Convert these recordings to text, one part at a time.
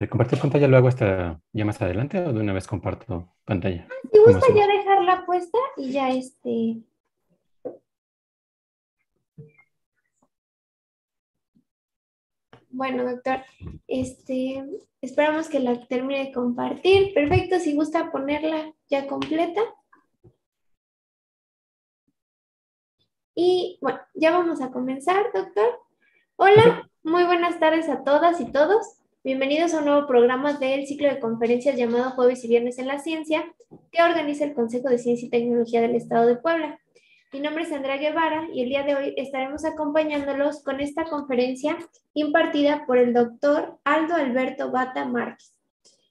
¿De compartir pantalla lo hago hasta ya más adelante o de una vez comparto pantalla? Ah, si gusta ya dejarla puesta y ya este. Bueno, doctor, este, esperamos que la termine de compartir. Perfecto, si gusta ponerla ya completa. Y bueno, ya vamos a comenzar, doctor. Hola, muy buenas tardes a todas y todos. Bienvenidos a un nuevo programa del ciclo de conferencias llamado Jueves y Viernes en la Ciencia, que organiza el Consejo de Ciencia y Tecnología del Estado de Puebla. Mi nombre es Andrea Guevara y el día de hoy estaremos acompañándolos con esta conferencia impartida por el doctor Aldo Alberto Bata Márquez.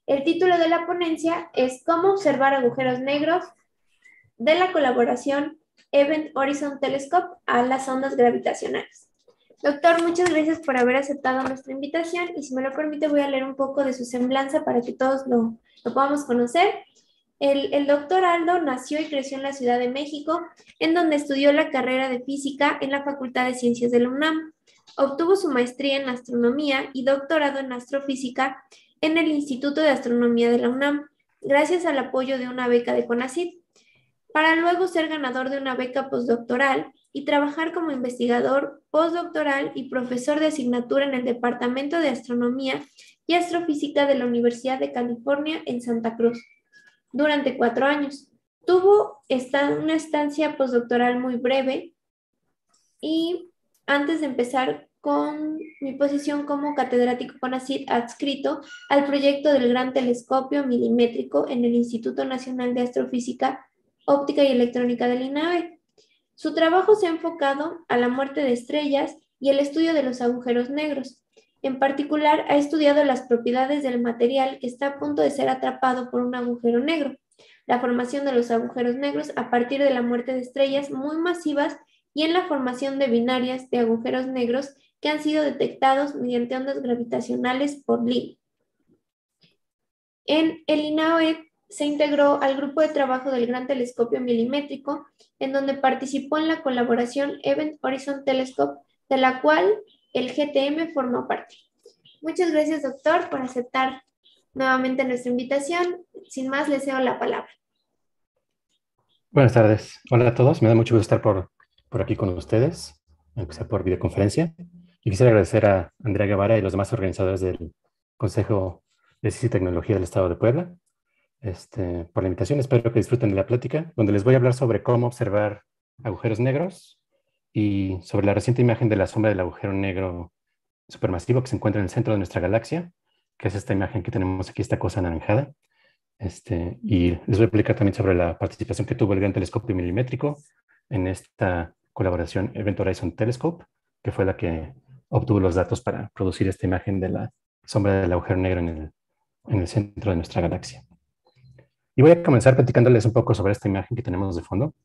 El título de la ponencia es Cómo observar agujeros negros de la colaboración Event Horizon Telescope a las ondas gravitacionales. Doctor, muchas gracias por haber aceptado nuestra invitación y si me lo permite voy a leer un poco de su semblanza para que todos lo, podamos conocer. El, el, doctor Aldo nació y creció en la Ciudad de México, en donde estudió la carrera de física en la Facultad de Ciencias de la UNAM. Obtuvo su maestría en astronomía y doctorado en astrofísica en el Instituto de Astronomía de la UNAM, gracias al apoyo de una beca de CONACYT, para luego ser ganador de una beca postdoctoral y trabajar como investigador postdoctoral y profesor de asignatura en el Departamento de Astronomía y Astrofísica de la Universidad de California en Santa Cruz durante cuatro años. Tuvo una estancia postdoctoral muy breve y antes de empezar con mi posición como catedrático asid adscrito al proyecto del Gran Telescopio Milimétrico en el Instituto Nacional de Astrofísica, Óptica y Electrónica del INAVE su trabajo se ha enfocado a la muerte de estrellas y el estudio de los agujeros negros. En particular, ha estudiado las propiedades del material que está a punto de ser atrapado por un agujero negro, la formación de los agujeros negros a partir de la muerte de estrellas muy masivas y en la formación de binarias de agujeros negros que han sido detectados mediante ondas gravitacionales por LIGO. En el INAOE se integró al grupo de trabajo del Gran Telescopio Milimétrico, en donde participó en la colaboración Event Horizon Telescope, de la cual el GTM formó parte. Muchas gracias, doctor, por aceptar nuevamente nuestra invitación. Sin más, le cedo la palabra. Buenas tardes. Hola a todos. Me da mucho gusto estar por, por aquí con ustedes, aunque sea por videoconferencia. Y quisiera agradecer a Andrea Guevara y los demás organizadores del Consejo de Ciencia y Tecnología del Estado de Puebla este, por la invitación. Espero que disfruten de la plática, donde les voy a hablar sobre cómo observar agujeros negros y sobre la reciente imagen de la sombra del agujero negro supermasivo que se encuentra en el centro de nuestra galaxia, que es esta imagen que tenemos aquí, esta cosa anaranjada. Este, y les voy a explicar también sobre la participación que tuvo el Gran Telescopio Milimétrico en esta colaboración Event Horizon Telescope, que fue la que obtuvo los datos para producir esta imagen de la sombra del agujero negro en el centro de nuestra galaxia. Y voy a comenzar platicándoles un poco sobre esta imagen que tenemos de fondo,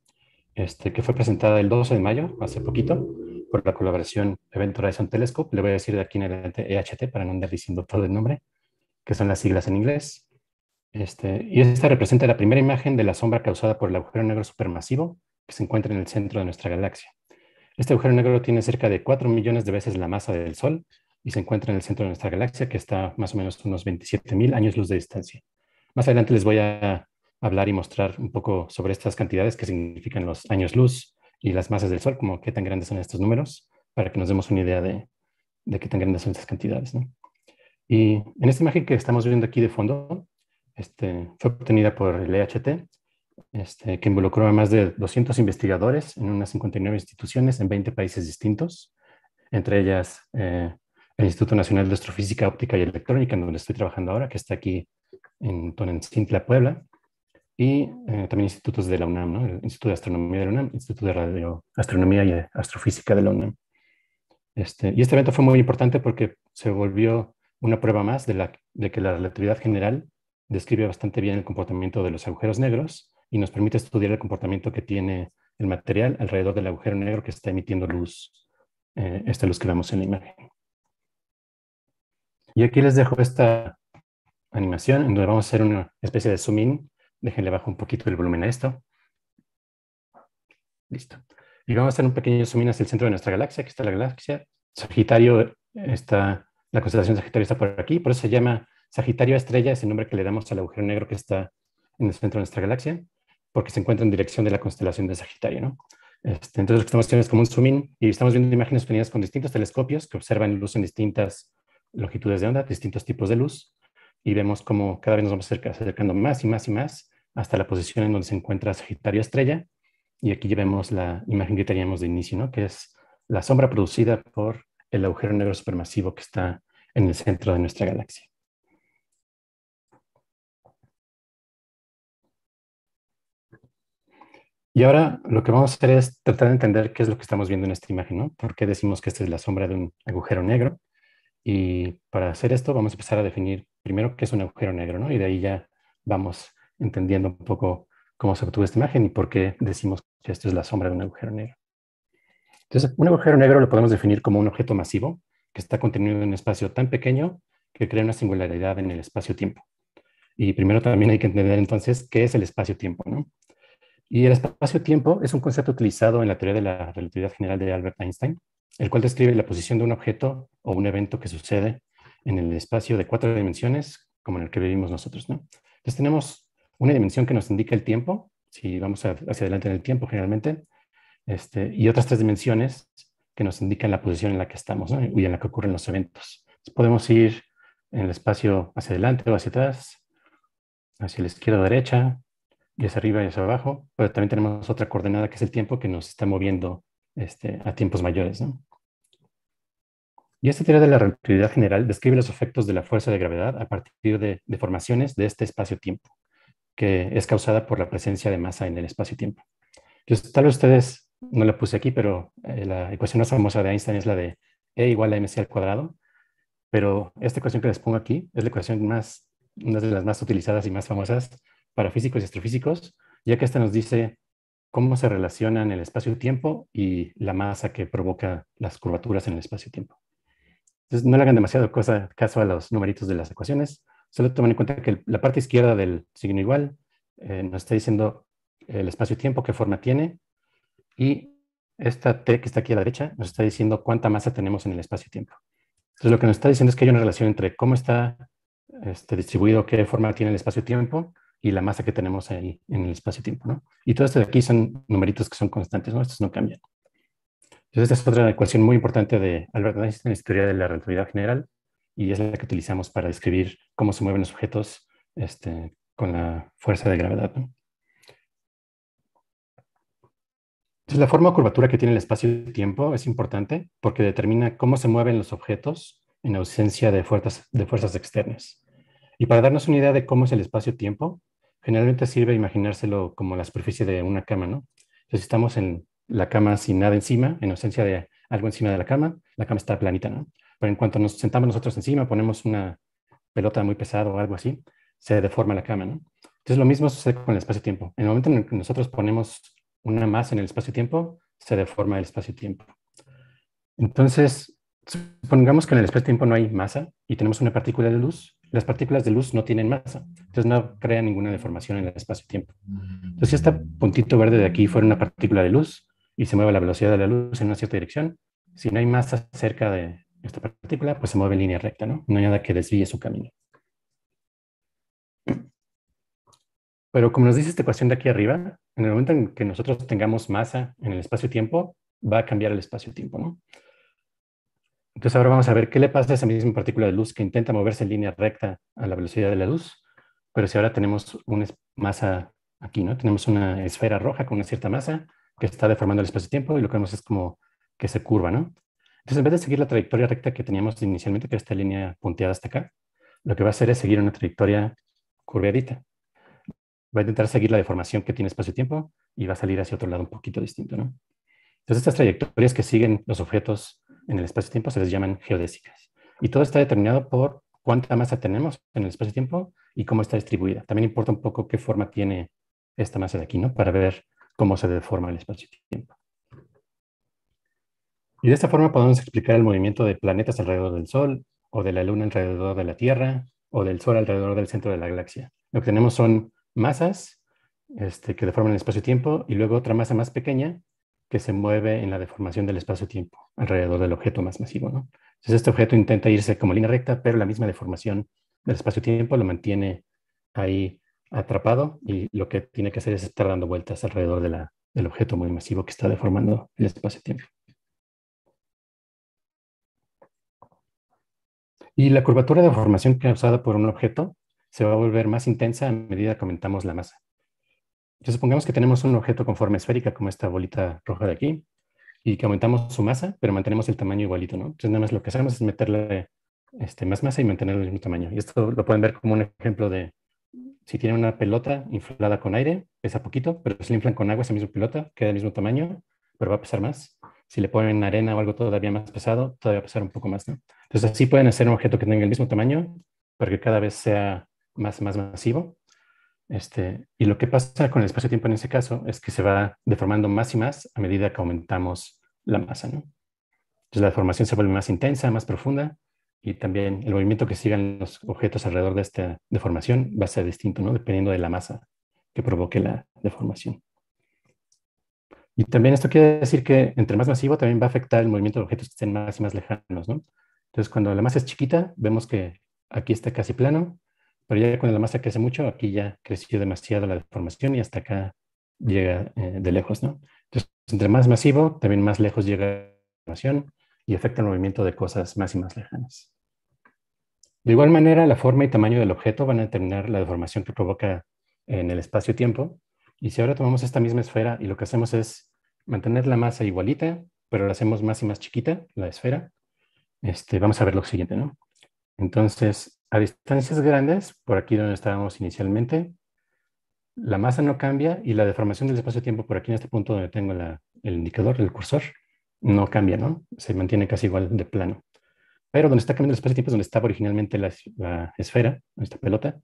este, que fue presentada el 12 de mayo, hace poquito, por la colaboración Event Horizon Telescope. Le voy a decir de aquí en adelante EHT para no andar diciendo todo el nombre, que son las siglas en inglés. Este, y esta representa la primera imagen de la sombra causada por el agujero negro supermasivo que se encuentra en el centro de nuestra galaxia. Este agujero negro tiene cerca de 4 millones de veces la masa del Sol y se encuentra en el centro de nuestra galaxia, que está más o menos unos 27.000 mil años luz de distancia. Más adelante les voy a hablar y mostrar un poco sobre estas cantidades que significan los años luz y las masas del Sol, como qué tan grandes son estos números, para que nos demos una idea de, qué tan grandes son estas cantidades. Y en esta imagen que estamos viendo aquí de fondo, este, fue obtenida por el EHT, este, que involucró a más de 200 investigadores en unas 59 instituciones en 20 países distintos, entre ellas eh, Instituto Nacional de Astrofísica, Óptica y Electrónica, donde estoy trabajando ahora, que está aquí en Tonantzintla, Puebla, y eh, también institutos de la UNAM, el Instituto de Astronomía de la UNAM, Instituto de Radioastronomía y Astrofísica de la UNAM. Este, y este evento fue muy importante porque se volvió una prueba más de, que la relatividad general describe bastante bien el comportamiento de los agujeros negros y nos permite estudiar el comportamiento que tiene el material alrededor del agujero negro que está emitiendo luz, eh, esta luz que vemos en la imagen. Y aquí les dejo esta animación en donde vamos a hacer una especie de zoom in. Déjenle bajo un poquito el volumen a esto. Listo. Y vamos a hacer un pequeño zoom in hacia el centro de nuestra galaxia, que está la galaxia. Sagitario está, la constelación Sagitario está por aquí, por eso se llama Sagitario Estrella, es el nombre que le damos al agujero negro que está en el centro de nuestra galaxia, porque se encuentra en dirección de la constelación de Sagitario, ¿no? Este, entonces lo estamos haciendo es como un zoom in y estamos viendo imágenes obtenidas con distintos telescopios que observan luz en distintas longitudes de onda, distintos tipos de luz, y vemos cómo cada vez nos vamos acercando más y más y más hasta la posición en donde se encuentra Sagitario Estrella. Y aquí ya vemos la imagen que teníamos de inicio, que es la sombra producida por el agujero negro supermasivo que está en el centro de nuestra galaxia. Y ahora lo que vamos a hacer es tratar de entender qué es lo que estamos viendo en esta imagen, ¿no? ¿Por decimos que esta es la sombra de un agujero negro? Y para hacer esto vamos a empezar a definir primero qué es un agujero negro, ¿no? Y de ahí ya vamos entendiendo un poco cómo se obtuvo esta imagen y por qué decimos que esto es la sombra de un agujero negro. Entonces, un agujero negro lo podemos definir como un objeto masivo que está contenido en un espacio tan pequeño que crea una singularidad en el espacio-tiempo. Y primero también hay que entender entonces qué es el espacio-tiempo, ¿no? Y el espacio-tiempo es un concepto utilizado en la teoría de la relatividad general de Albert Einstein, el cual describe la posición de un objeto o un evento que sucede en el espacio de cuatro dimensiones, como en el que vivimos nosotros. Entonces tenemos una dimensión que nos indica el tiempo, si vamos hacia adelante en el tiempo generalmente, este, y otras tres dimensiones que nos indican la posición en la que estamos y en la que ocurren los eventos. podemos ir en el espacio hacia adelante o hacia atrás, hacia la izquierda o derecha, y hacia arriba y hacia abajo, pero también tenemos otra coordenada que es el tiempo que nos está moviendo este, a tiempos mayores. ¿no? Y esta teoría de la relatividad general describe los efectos de la fuerza de gravedad a partir de deformaciones de este espacio-tiempo, que es causada por la presencia de masa en el espacio-tiempo. Tal vez ustedes no la puse aquí, pero eh, la ecuación más famosa de Einstein es la de E igual a mc al cuadrado, pero esta ecuación que les pongo aquí es la ecuación más, una de las más utilizadas y más famosas para físicos y astrofísicos, ya que esta nos dice cómo se relacionan el espacio-tiempo y la masa que provoca las curvaturas en el espacio-tiempo. Entonces, no le hagan demasiado caso a los numeritos de las ecuaciones, solo tomen en cuenta que la parte izquierda del signo igual eh, nos está diciendo el espacio-tiempo, qué forma tiene, y esta T que está aquí a la derecha nos está diciendo cuánta masa tenemos en el espacio-tiempo. Entonces, lo que nos está diciendo es que hay una relación entre cómo está este, distribuido, qué forma tiene el espacio-tiempo, y la masa que tenemos en, en el espacio-tiempo, ¿no? Y todo esto de aquí son numeritos que son constantes, ¿no? Estos no cambian. Entonces, esta es otra ecuación muy importante de Albert Einstein en la historia de la relatividad general y es la que utilizamos para describir cómo se mueven los objetos este, con la fuerza de gravedad. Entonces, la forma o curvatura que tiene el espacio-tiempo es importante porque determina cómo se mueven los objetos en ausencia de fuerzas, de fuerzas externas. Y para darnos una idea de cómo es el espacio-tiempo, generalmente sirve imaginárselo como la superficie de una cama, ¿no? Entonces estamos en la cama sin nada encima, en ausencia de algo encima de la cama, la cama está planita, ¿no? Pero en cuanto nos sentamos nosotros encima, ponemos una pelota muy pesada o algo así, se deforma la cama, ¿no? Entonces lo mismo sucede con el espacio-tiempo. En el momento en que nosotros ponemos una masa en el espacio-tiempo, se deforma el espacio-tiempo. Entonces, supongamos que en el espacio-tiempo no hay masa y tenemos una partícula de luz las partículas de luz no tienen masa, entonces no crean ninguna deformación en el espacio-tiempo. Entonces, si este puntito verde de aquí fuera una partícula de luz y se mueve a la velocidad de la luz en una cierta dirección, si no hay masa cerca de esta partícula, pues se mueve en línea recta, ¿no? No hay nada que desvíe su camino. Pero como nos dice esta ecuación de aquí arriba, en el momento en que nosotros tengamos masa en el espacio-tiempo, va a cambiar el espacio-tiempo, ¿no? Entonces ahora vamos a ver qué le pasa a esa misma partícula de luz que intenta moverse en línea recta a la velocidad de la luz, pero si ahora tenemos una masa aquí, ¿no? Tenemos una esfera roja con una cierta masa que está deformando el espacio-tiempo y lo que vemos es como que se curva, ¿no? Entonces en vez de seguir la trayectoria recta que teníamos inicialmente, que era esta línea punteada hasta acá, lo que va a hacer es seguir una trayectoria curveadita. Va a intentar seguir la deformación que tiene espacio-tiempo y va a salir hacia otro lado un poquito distinto, ¿no? Entonces estas trayectorias que siguen los objetos en el espacio-tiempo se les llaman geodésicas. Y todo está determinado por cuánta masa tenemos en el espacio-tiempo y cómo está distribuida. También importa un poco qué forma tiene esta masa de aquí, ¿no? Para ver cómo se deforma el espacio-tiempo. Y de esta forma podemos explicar el movimiento de planetas alrededor del Sol, o de la Luna alrededor de la Tierra, o del Sol alrededor del centro de la galaxia. Lo que tenemos son masas este, que deforman el espacio-tiempo y luego otra masa más pequeña que se mueve en la deformación del espacio-tiempo alrededor del objeto más masivo. ¿no? Entonces este objeto intenta irse como línea recta, pero la misma deformación del espacio-tiempo lo mantiene ahí atrapado y lo que tiene que hacer es estar dando vueltas alrededor del objeto muy masivo que está deformando el espacio-tiempo. Y la curvatura de deformación causada por un objeto se va a volver más intensa a medida que aumentamos la masa. Entonces supongamos que tenemos un objeto con forma esférica, como esta bolita roja de aquí, y que aumentamos su masa, pero mantenemos el tamaño igualito, ¿no? Entonces nada más lo que hacemos es meterle este, más masa y mantener el mismo tamaño. Y esto lo pueden ver como un ejemplo de si tienen una pelota inflada con aire, pesa poquito, pero si le inflan con agua esa misma pelota, queda del mismo tamaño, pero va a pesar más. Si le ponen arena o algo todavía más pesado, todavía va a pesar un poco más, ¿no? Entonces así pueden hacer un objeto que tenga el mismo tamaño, pero que cada vez sea más, más masivo este, y lo que pasa con el espacio-tiempo en ese caso es que se va deformando más y más a medida que aumentamos la masa. Entonces la deformación se vuelve más intensa, más profunda, y también el movimiento que sigan los objetos alrededor de esta deformación va a ser distinto, dependiendo de la masa que provoque la deformación. Y también esto quiere decir que entre más masivo también va a afectar el movimiento de objetos que estén más y más lejanos. Entonces cuando la masa es chiquita, vemos que aquí está casi plano, pero ya cuando la masa crece mucho, aquí ya creció demasiado la deformación y hasta acá llega eh, de lejos, ¿no? Entonces, entre más masivo, también más lejos llega la deformación y afecta el movimiento de cosas más y más lejanas. De igual manera, la forma y tamaño del objeto van a determinar la deformación que provoca en el espacio-tiempo. Y si ahora tomamos esta misma esfera y lo que hacemos es mantener la masa igualita, pero la hacemos más y más chiquita, la esfera, este, vamos a ver lo siguiente, ¿no? Entonces, a distancias grandes, por aquí donde estábamos inicialmente, la masa no cambia y la deformación del espacio-tiempo por aquí en este punto donde tengo el indicador, el cursor, no cambia, ¿no? Se mantiene casi igual de plano. Pero donde está cambiando el espacio-tiempo es donde estaba originalmente la, esfera, esta pelota,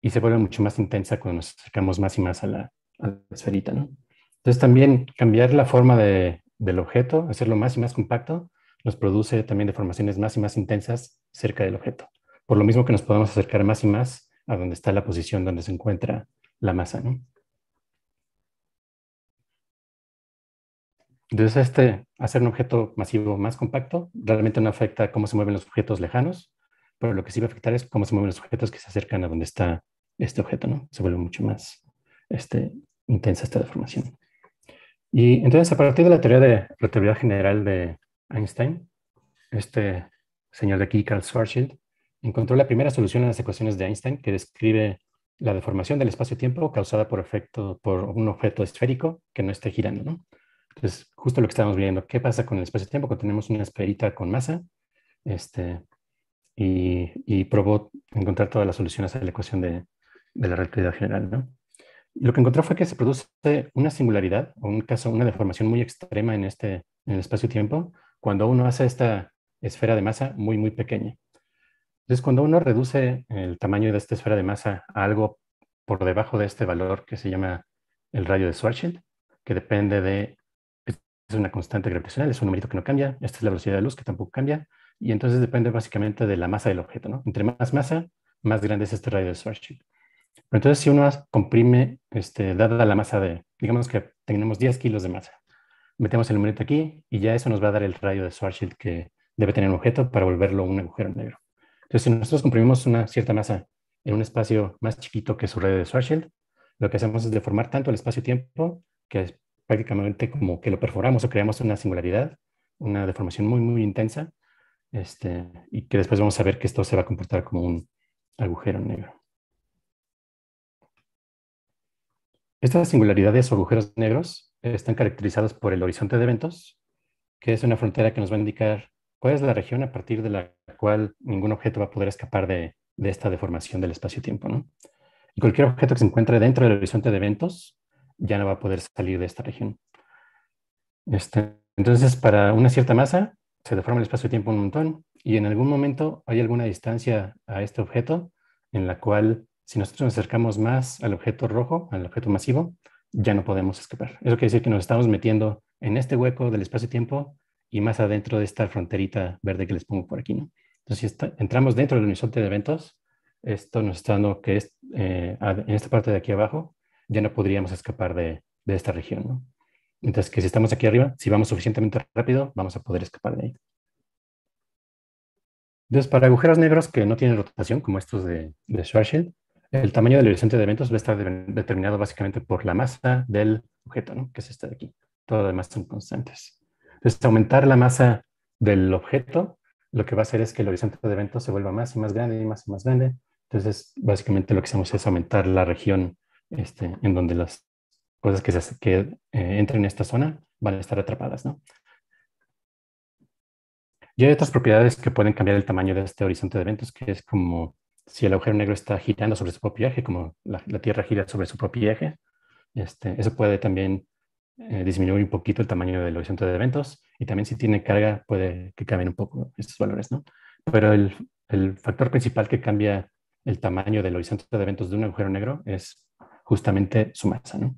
y se vuelve mucho más intensa cuando nos acercamos más y más a la, a esferita, ¿no? Entonces también cambiar la forma del objeto, hacerlo más y más compacto, nos produce también deformaciones más y más intensas cerca del objeto por lo mismo que nos podemos acercar más y más a donde está la posición donde se encuentra la masa. ¿no? Entonces, este, hacer un objeto masivo más compacto realmente no afecta cómo se mueven los objetos lejanos, pero lo que sí va a afectar es cómo se mueven los objetos que se acercan a donde está este objeto, ¿no? Se vuelve mucho más este, intensa esta deformación. Y entonces, a partir de la teoría de relatividad general de Einstein, este señor de aquí, Carl Schwarzschild, encontró la primera solución a las ecuaciones de Einstein que describe la deformación del espacio-tiempo causada por, efecto, por un objeto esférico que no esté girando. Entonces, justo lo que estábamos viendo, ¿qué pasa con el espacio-tiempo cuando tenemos una esferita con masa? Este, y, y, probó encontrar todas las soluciones a la ecuación de, de la relatividad general. ¿no? Lo que encontró fue que se produce una singularidad, o un caso, una deformación muy extrema en, este, en el espacio-tiempo, cuando uno hace esta esfera de masa muy, muy pequeña. Entonces, cuando uno reduce el tamaño de esta esfera de masa a algo por debajo de este valor que se llama el radio de Schwarzschild, que depende de, es una constante gravitacional, es un numerito que no cambia, esta es la velocidad de luz que tampoco cambia, y entonces depende básicamente de la masa del objeto, ¿no? Entre más masa, más grande es este radio de Schwarzschild. Pero entonces si uno comprime, este, dada la masa de, digamos que tenemos 10 kilos de masa, metemos el numerito aquí y ya eso nos va a dar el radio de Schwarzschild que debe tener un objeto para volverlo un agujero negro. Entonces, si nosotros comprimimos una cierta masa en un espacio más chiquito que su red de Schwarzschild, lo que hacemos es deformar tanto el espacio-tiempo que es prácticamente como que lo perforamos o creamos una singularidad, una deformación muy, muy intensa, este, y que después vamos a ver que esto se va a comportar como un agujero negro. Estas singularidades o agujeros negros están caracterizados por el horizonte de eventos, que es una frontera que nos va a indicar ¿Cuál es la región a partir de la cual ningún objeto va a poder escapar de, esta deformación del espacio-tiempo? Y cualquier objeto que se encuentre dentro del horizonte de eventos ya no va a poder salir de esta región. Este, entonces, para una cierta masa, se deforma el espacio-tiempo un montón y en algún momento hay alguna distancia a este objeto en la cual si nosotros nos acercamos más al objeto rojo, al objeto masivo, ya no podemos escapar. Eso quiere decir que nos estamos metiendo en este hueco del espacio-tiempo y más adentro de esta fronterita verde que les pongo por aquí. ¿no? Entonces, si entramos dentro del horizonte de eventos, esto nos está dando que es, eh, en esta parte de aquí abajo ya no podríamos escapar de, de esta región. ¿no? Mientras que si estamos aquí arriba, si vamos suficientemente rápido, vamos a poder escapar de ahí. Entonces, para agujeros negros que no tienen rotación, como estos de, de Schwarzschild, el tamaño del horizonte de eventos va a estar determinado básicamente por la masa del objeto, ¿no? que es este de aquí. Todo lo demás son constantes. Entonces, aumentar la masa del objeto, lo que va a hacer es que el horizonte de eventos se vuelva más y más grande y más y más grande. Entonces, básicamente lo que hacemos es aumentar la región este, en donde las cosas que, se, que eh, en esta zona van a estar atrapadas, ¿no? Y hay otras propiedades que pueden cambiar el tamaño de este horizonte de eventos, que es como si el agujero negro está girando sobre su propio eje, como la, Tierra gira sobre su propio eje, este, eso puede también eh, disminuir un poquito el tamaño del horizonte de eventos y también si tiene carga puede que cambien un poco estos valores, ¿no? Pero el, factor principal que cambia el tamaño del horizonte de eventos de un agujero negro es justamente su masa, ¿no?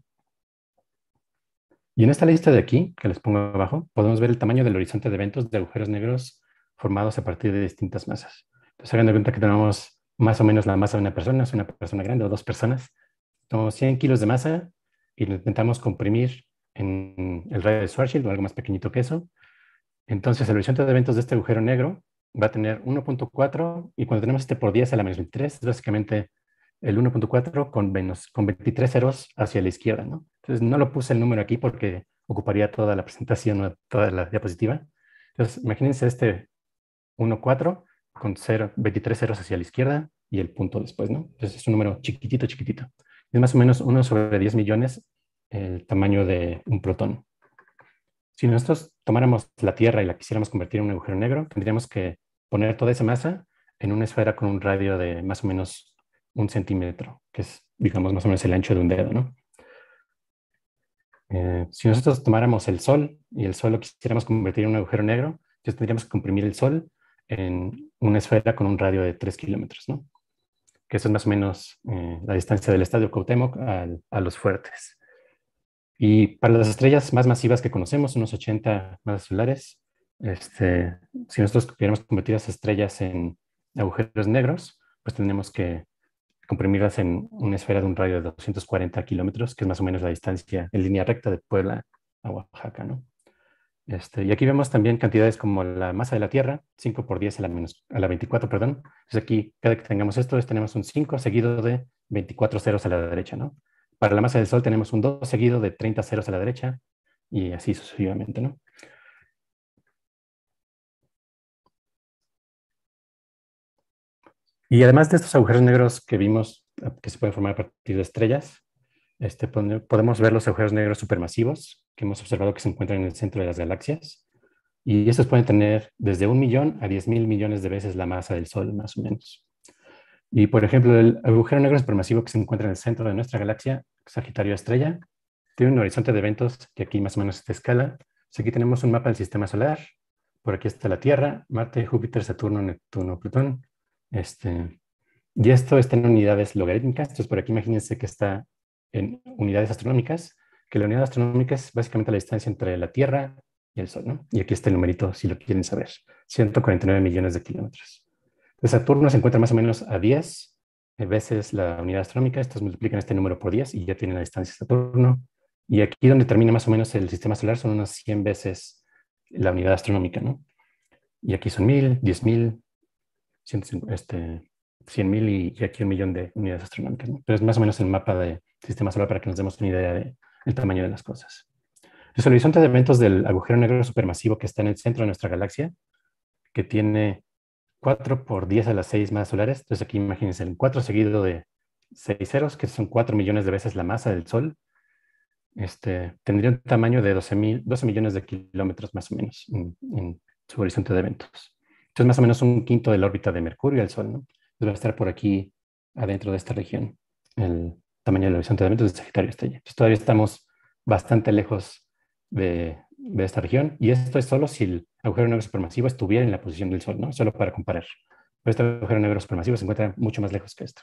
Y en esta lista de aquí, que les pongo abajo, podemos ver el tamaño del horizonte de eventos de agujeros negros formados a partir de distintas masas. Entonces, hagan de cuenta que tenemos más o menos la masa de una persona, es una persona grande o dos personas. Tomamos 100 kilos de masa y lo intentamos comprimir en el radio de Schwarzschild o algo más pequeñito que eso. Entonces el horizonte de eventos de este agujero negro va a tener 1.4 y cuando tenemos este por 10 a la menos 23 es básicamente el 1.4 con, menos, con 23 ceros hacia la izquierda. ¿no? Entonces no lo puse el número aquí porque ocuparía toda la presentación, toda la diapositiva. Entonces imagínense este 1.4 con 0, 23 ceros hacia la izquierda y el punto después, ¿no? Entonces es un número chiquitito, chiquitito. Es más o menos 1 sobre 10 millones el tamaño de un protón. Si nosotros tomáramos la Tierra y la quisiéramos convertir en un agujero negro, tendríamos que poner toda esa masa en una esfera con un radio de más o menos un centímetro, que es, digamos, más o menos el ancho de un dedo, ¿no? Eh, si nosotros tomáramos el Sol y el Sol lo quisiéramos convertir en un agujero negro, entonces tendríamos que comprimir el Sol en una esfera con un radio de 3 kilómetros, ¿no? Que eso es más o menos eh, la distancia del estadio Cuauhtémoc a los fuertes. Y para las estrellas más masivas que conocemos, unos 80 masas solares, este, si nosotros queremos convertir las estrellas en agujeros negros, pues tenemos que comprimirlas en una esfera de un radio de 240 kilómetros, que es más o menos la distancia en línea recta de Puebla a Oaxaca. ¿no? Este, y aquí vemos también cantidades como la masa de la Tierra, 5 por 10 a la, menos, a la 24, perdón. Entonces aquí, cada que tengamos esto, tenemos un 5 seguido de 24 ceros a la derecha, ¿no? Para la masa del Sol tenemos un 2 seguido de 30 ceros a la derecha y así sucesivamente, ¿no? Y además de estos agujeros negros que vimos que se pueden formar a partir de estrellas, este, podemos ver los agujeros negros supermasivos que hemos observado que se encuentran en el centro de las galaxias. Y estos pueden tener desde un millón a diez mil millones de veces la masa del Sol, más o menos. Y por ejemplo, el agujero negro supermasivo que se encuentra en el centro de nuestra galaxia, Sagitario Estrella, tiene un horizonte de eventos que aquí más o menos se escala. O pues aquí tenemos un mapa del sistema solar, por aquí está la Tierra, Marte, Júpiter, Saturno, Neptuno, Plutón. Este, y esto está en unidades logarítmicas, entonces por aquí imagínense que está en unidades astronómicas, que la unidad astronómica es básicamente la distancia entre la Tierra y el Sol, Y aquí está el numerito, si lo quieren saber, 149 millones de kilómetros. De Saturno se encuentra más o menos a 10 veces la unidad astronómica. Estos multiplican este número por 10 y ya tienen la distancia de Saturno. Y aquí donde termina más o menos el sistema solar son unas 100 veces la unidad astronómica, ¿no? Y aquí son 1000, 10000, 100.000 este, y, y, aquí un millón de unidades astronómicas. Pero es más o menos el mapa del sistema solar para que nos demos una idea del tamaño de las cosas. Los horizonte de eventos del agujero negro supermasivo que está en el centro de nuestra galaxia, que tiene 4 por 10 a las 6 masas solares. Entonces aquí imagínense, el 4 seguido de 6 ceros, que son 4 millones de veces la masa del Sol, este, tendría un tamaño de 12, mil, 12 millones de kilómetros más o menos en, su horizonte de eventos. Entonces más o menos un quinto de la órbita de Mercurio al Sol. ¿no? Entonces va a estar por aquí, adentro de esta región, el tamaño del horizonte de eventos de Sagitario Estrella. Entonces todavía estamos bastante lejos de, de esta región, y esto es solo si el agujero negro supermasivo estuviera en la posición del Sol, ¿no? Solo para comparar. este agujero negro supermasivo se encuentra mucho más lejos que esto.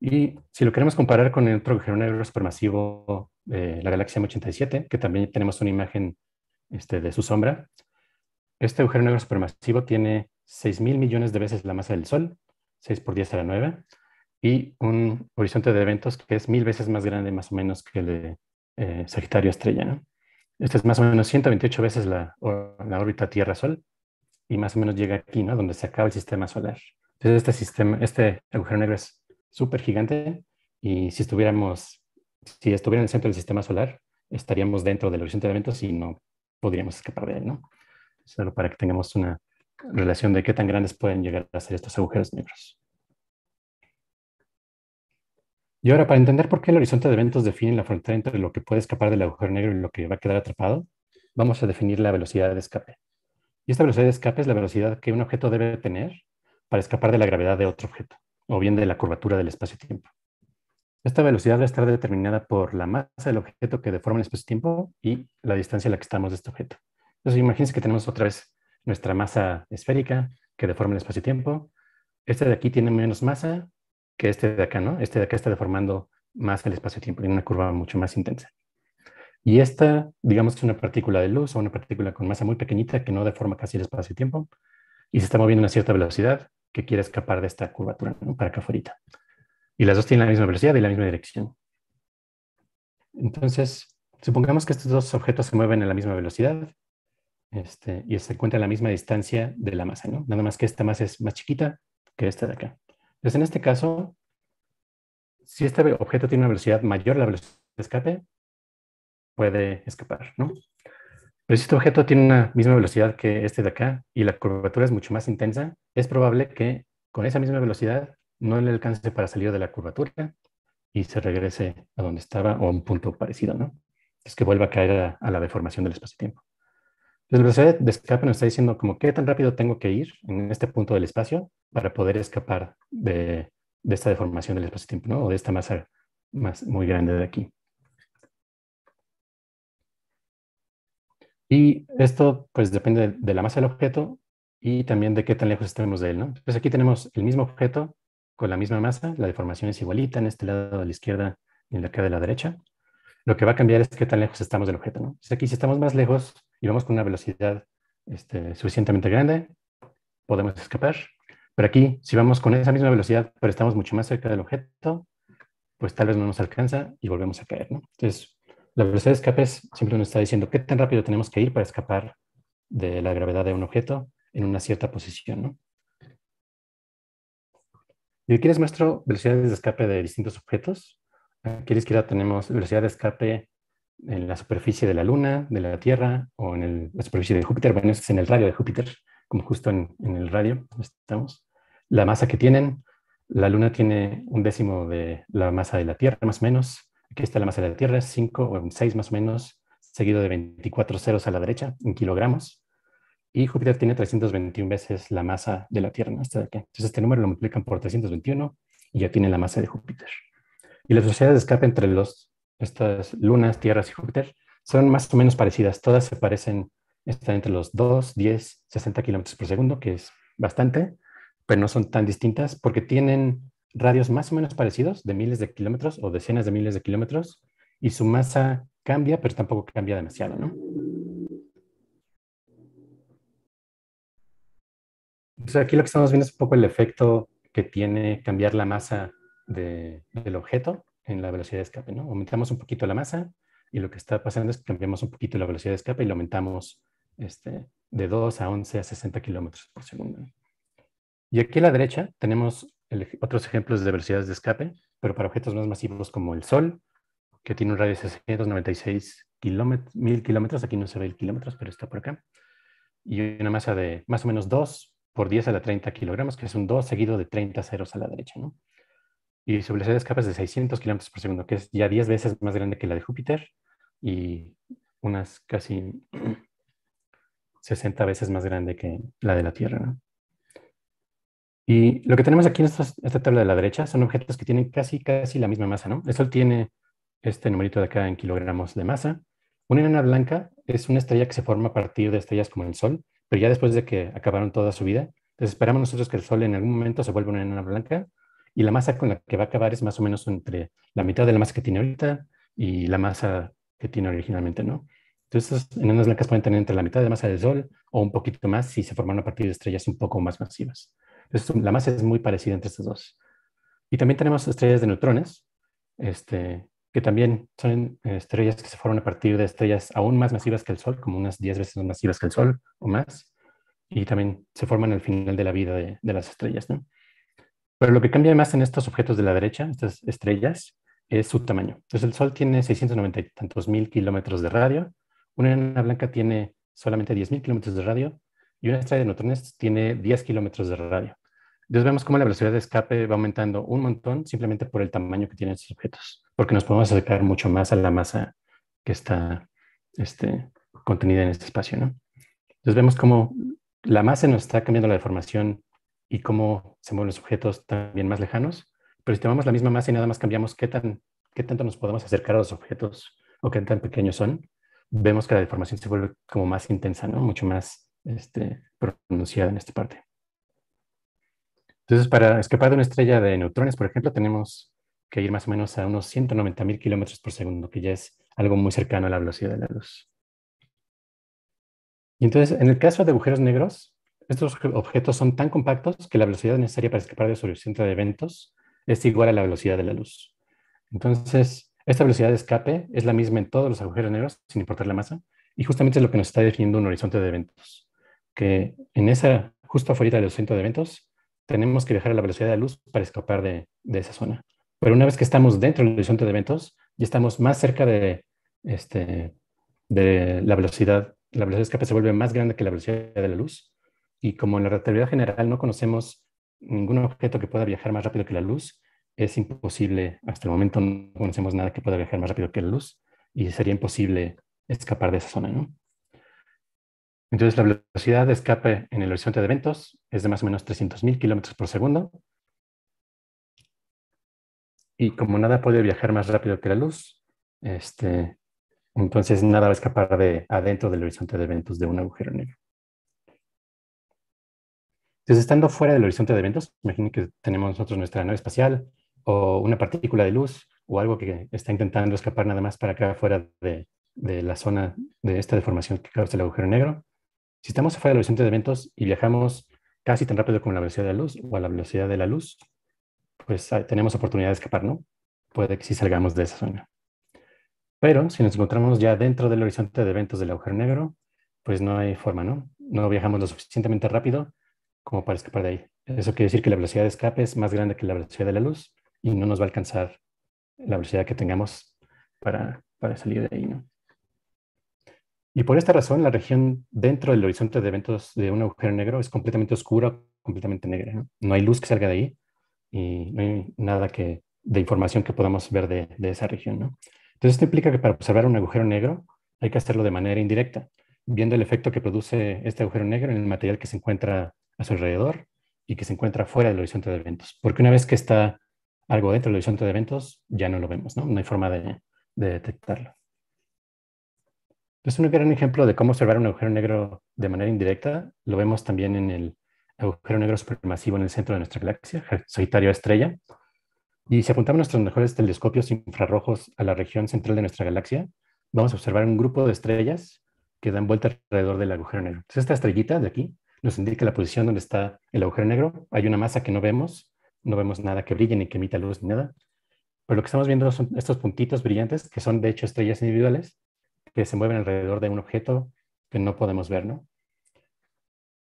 Y si lo queremos comparar con el otro agujero negro supermasivo, eh, la galaxia M87, que también tenemos una imagen este, de su sombra, este agujero negro supermasivo tiene 6.000 mil millones de veces la masa del Sol, 6 por 10 a la 9, y un horizonte de eventos que es mil veces más grande más o menos que el de eh, Sagitario Estrella. ¿no? Esta es más o menos 128 veces la, órbita Tierra-Sol y más o menos llega aquí, ¿no? Donde se acaba el sistema solar. Entonces este sistema, este agujero negro es súper gigante y si estuviéramos, si estuviera en el centro del sistema solar, estaríamos dentro del horizonte de eventos y no podríamos escapar de él, ¿no? Solo para que tengamos una relación de qué tan grandes pueden llegar a ser estos agujeros negros. Y ahora, para entender por qué el horizonte de eventos define la frontera entre lo que puede escapar del agujero negro y lo que va a quedar atrapado, vamos a definir la velocidad de escape. Y esta velocidad de escape es la velocidad que un objeto debe tener para escapar de la gravedad de otro objeto, o bien de la curvatura del espacio-tiempo. Esta velocidad va a estar determinada por la masa del objeto que deforma el espacio-tiempo y la distancia a la que estamos de este objeto. Entonces, imagínense que tenemos otra vez nuestra masa esférica que deforma el espacio-tiempo. Este de aquí tiene menos masa que este de acá, ¿no? Este de acá está deformando más el espacio-tiempo, tiene una curva mucho más intensa. Y esta, digamos que es una partícula de luz o una partícula con masa muy pequeñita que no deforma casi el espacio-tiempo y se está moviendo a una cierta velocidad que quiere escapar de esta curvatura ¿no? para acá afuera. Y las dos tienen la misma velocidad y la misma dirección. Entonces, supongamos que estos dos objetos se mueven a la misma velocidad este, y se encuentran a la misma distancia de la masa, ¿no? Nada más que esta masa es más chiquita que esta de acá. Entonces, en este caso, si este objeto tiene una velocidad mayor a la velocidad de escape, puede escapar, ¿no? Pero si este objeto tiene una misma velocidad que este de acá y la curvatura es mucho más intensa, es probable que con esa misma velocidad no le alcance para salir de la curvatura y se regrese a donde estaba o a un punto parecido, ¿no? Es que vuelva a caer a, a la deformación del espacio-tiempo. La velocidad de escape nos está diciendo como qué tan rápido tengo que ir en este punto del espacio para poder escapar de, esta deformación del espacio-tiempo, ¿no? O de esta masa muy grande de aquí. Y esto pues depende de, la masa del objeto y también de qué tan lejos estemos de él, ¿no? Entonces aquí tenemos el mismo objeto con la misma masa, la deformación es igualita en este lado de la izquierda y en la cara de la derecha. Lo que va a cambiar es qué tan lejos estamos del objeto, ¿no? aquí si estamos más lejos, y vamos con una velocidad este, suficientemente grande, podemos escapar. Pero aquí, si vamos con esa misma velocidad, pero estamos mucho más cerca del objeto, pues tal vez no nos alcanza y volvemos a caer. Entonces, la velocidad de escape siempre nos está diciendo qué tan rápido tenemos que ir para escapar de la gravedad de un objeto en una cierta posición. ¿no? Y aquí les muestro velocidades de escape de distintos objetos. Aquí a la izquierda tenemos velocidad de escape en la superficie de la Luna, de la Tierra o en el, la superficie de Júpiter. Bueno, es en el radio de Júpiter, como justo en, el radio estamos. La masa que tienen. La Luna tiene un décimo de la masa de la Tierra, más o menos. Aquí está la masa de la Tierra, 5 o 6 más o menos, seguido de 24 ceros a la derecha en kilogramos. Y Júpiter tiene 321 veces la masa de la Tierra hasta acá. Entonces este número lo multiplican por 321 y ya tienen la masa de Júpiter. Y la velocidad de escape entre los estas lunas, tierras y Júpiter, son más o menos parecidas. Todas se parecen, están entre los 2, 10, 60 kilómetros por segundo, que es bastante, pero no son tan distintas porque tienen radios más o menos parecidos de miles de kilómetros o decenas de miles de kilómetros y su masa cambia, pero tampoco cambia demasiado, ¿no? Entonces aquí lo que estamos viendo es un poco el efecto que tiene cambiar la masa del objeto en la velocidad de escape, ¿no? Aumentamos un poquito la masa y lo que está pasando es que cambiamos un poquito la velocidad de escape y lo aumentamos este, de 2 a 11 a 60 kilómetros por segundo. Y aquí a la derecha tenemos otros ejemplos de velocidades de escape, pero para objetos más masivos como el Sol, que tiene un radio de 696 kilómetros, mil kilómetros, aquí no se ve el kilómetros, pero está por acá, y una masa de más o menos 2 por 10 a la 30 kilogramos, que es un 2 seguido de 30 ceros a la derecha. ¿no? y su velocidad de escape de 600 kilómetros por segundo, que es ya 10 veces más grande que la de Júpiter y unas casi 60 veces más grande que la de la Tierra. Y lo que tenemos aquí en esta, tabla de la derecha son objetos que tienen casi, casi la misma masa, ¿no? El Sol tiene este numerito de acá en kilogramos de masa. Una enana blanca es una estrella que se forma a partir de estrellas como el Sol, pero ya después de que acabaron toda su vida. Entonces esperamos nosotros que el Sol en algún momento se vuelva una enana blanca y la masa con la que va a acabar es más o menos entre la mitad de la masa que tiene ahorita y la masa que tiene originalmente, ¿no? Entonces, estas enanas blancas pueden tener entre la mitad de la masa del Sol o un poquito más si se forman a partir de estrellas un poco más masivas. Entonces, la masa es muy parecida entre estas dos. Y también tenemos estrellas de neutrones, este, que también son estrellas que se forman a partir de estrellas aún más masivas que el Sol, como unas 10 veces más masivas que el Sol o más, y también se forman al final de la vida de, de las estrellas. ¿no? Pero lo que cambia más en estos objetos de la derecha, estas estrellas, es su tamaño. Entonces el Sol tiene 690 y tantos mil kilómetros de radio, una enana blanca tiene solamente 10 mil kilómetros de radio y una estrella de neutrones tiene 10 kilómetros de radio. Entonces vemos cómo la velocidad de escape va aumentando un montón simplemente por el tamaño que tienen estos objetos, porque nos podemos acercar mucho más a la masa que está este, contenida en este espacio. ¿no? Entonces vemos cómo la masa nos está cambiando la deformación y cómo se mueven los objetos también más lejanos. Pero si tomamos la misma masa y nada más cambiamos qué, tanto nos podemos acercar a los objetos o qué tan pequeños son, vemos que la deformación se vuelve como más intensa, ¿no? Mucho más este, pronunciada en esta parte. Entonces, para escapar de una estrella de neutrones, por ejemplo, tenemos que ir más o menos a unos 190.000 mil kilómetros por segundo, que ya es algo muy cercano a la velocidad de la luz. Y entonces, en el caso de agujeros negros, estos objetos son tan compactos que la velocidad necesaria para escapar de su horizonte de eventos es igual a la velocidad de la luz. Entonces, esta velocidad de escape es la misma en todos los agujeros negros, sin importar la masa, y justamente es lo que nos está definiendo un horizonte de eventos, que en esa, justo afuera del horizonte de eventos, tenemos que viajar la velocidad de la luz para escapar de, de esa zona. Pero una vez que estamos dentro del horizonte de eventos, ya estamos más cerca de, este, de la velocidad, la velocidad de escape se vuelve más grande que la velocidad de la luz, y como en la relatividad general no conocemos ningún objeto que pueda viajar más rápido que la luz, es imposible, hasta el momento no conocemos nada que pueda viajar más rápido que la luz y sería imposible escapar de esa zona. ¿no? Entonces la velocidad de escape en el horizonte de eventos es de más o menos 300.000 kilómetros por segundo. Y como nada puede viajar más rápido que la luz, este, entonces nada va a escapar de adentro del horizonte de eventos de un agujero negro. Entonces, estando fuera del horizonte de eventos, imaginen que tenemos nosotros nuestra nave espacial o una partícula de luz o algo que está intentando escapar nada más para acá fuera de, la zona de esta deformación que causa el agujero negro. Si estamos fuera del horizonte de eventos y viajamos casi tan rápido como la velocidad de la luz o a la velocidad de la luz, pues ah, tenemos oportunidad de escapar, ¿no? Puede que sí salgamos de esa zona. Pero si nos encontramos ya dentro del horizonte de eventos del agujero negro, pues no hay forma, ¿no? No viajamos lo suficientemente rápido como para escapar de ahí. Eso quiere decir que la velocidad de escape es más grande que la velocidad de la luz y no nos va a alcanzar la velocidad que tengamos para, para salir de ahí. ¿no? Y por esta razón, la región dentro del horizonte de eventos de un agujero negro es completamente oscura, completamente negra. No, hay luz que salga de ahí y no hay nada que, de información que podamos ver de, esa región. ¿no? Entonces, esto implica que para observar un agujero negro hay que hacerlo de manera indirecta, viendo el efecto que produce este agujero negro en el material que se encuentra alrededor y que se encuentra fuera del horizonte de eventos. Porque una vez que está algo dentro del horizonte de eventos, ya no lo vemos, ¿no? No hay forma de, detectarlo. Es un gran ejemplo de cómo observar un agujero negro de manera indirecta. Lo vemos también en el agujero negro supermasivo en el centro de nuestra galaxia, Sagitario Estrella. Y si apuntamos nuestros mejores telescopios infrarrojos a la región central de nuestra galaxia, vamos a observar un grupo de estrellas que dan vuelta alrededor del agujero negro. esta estrellita de aquí nos indica la posición donde está el agujero negro. Hay una masa que no vemos, no vemos nada que brille ni que emita luz ni nada. Pero lo que estamos viendo son estos puntitos brillantes, que son de hecho estrellas individuales, que se mueven alrededor de un objeto que no podemos ver, ¿no?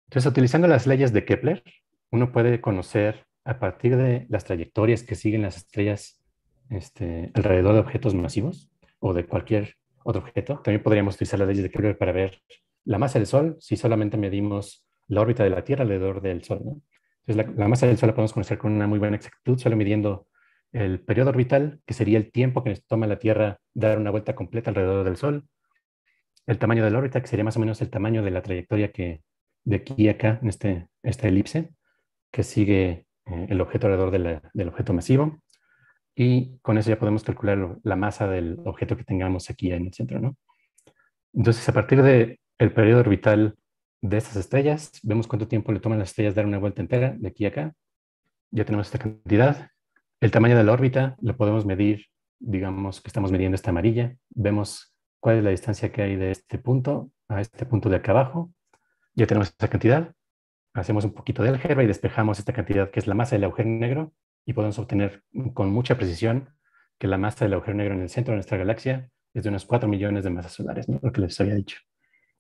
Entonces, utilizando las leyes de Kepler, uno puede conocer a partir de las trayectorias que siguen las estrellas este, alrededor de objetos masivos o de cualquier otro objeto. También podríamos utilizar las leyes de Kepler para ver la masa del Sol si solamente medimos la órbita de la Tierra alrededor del Sol. Entonces, la, masa del Sol la podemos conocer con una muy buena exactitud, solo midiendo el periodo orbital, que sería el tiempo que nos toma la Tierra dar una vuelta completa alrededor del Sol, el tamaño de la órbita, que sería más o menos el tamaño de la trayectoria que de aquí a acá, en este, esta elipse, que sigue eh, el objeto alrededor del objeto masivo. Y con eso ya podemos calcular la masa del objeto que tengamos aquí en el centro. ¿no? Entonces, a partir del el periodo orbital de estas estrellas, vemos cuánto tiempo le toman las estrellas dar una vuelta entera de aquí a acá. Ya tenemos esta cantidad. El tamaño de la órbita lo podemos medir, digamos que estamos midiendo esta amarilla. Vemos cuál es la distancia que hay de este punto a este punto de acá abajo. Ya tenemos esta cantidad. Hacemos un poquito de álgebra y despejamos esta cantidad que es la masa del agujero negro y podemos obtener con mucha precisión que la masa del agujero negro en el centro de nuestra galaxia es de unos 4 millones de masas solares, ¿no? lo que les había dicho.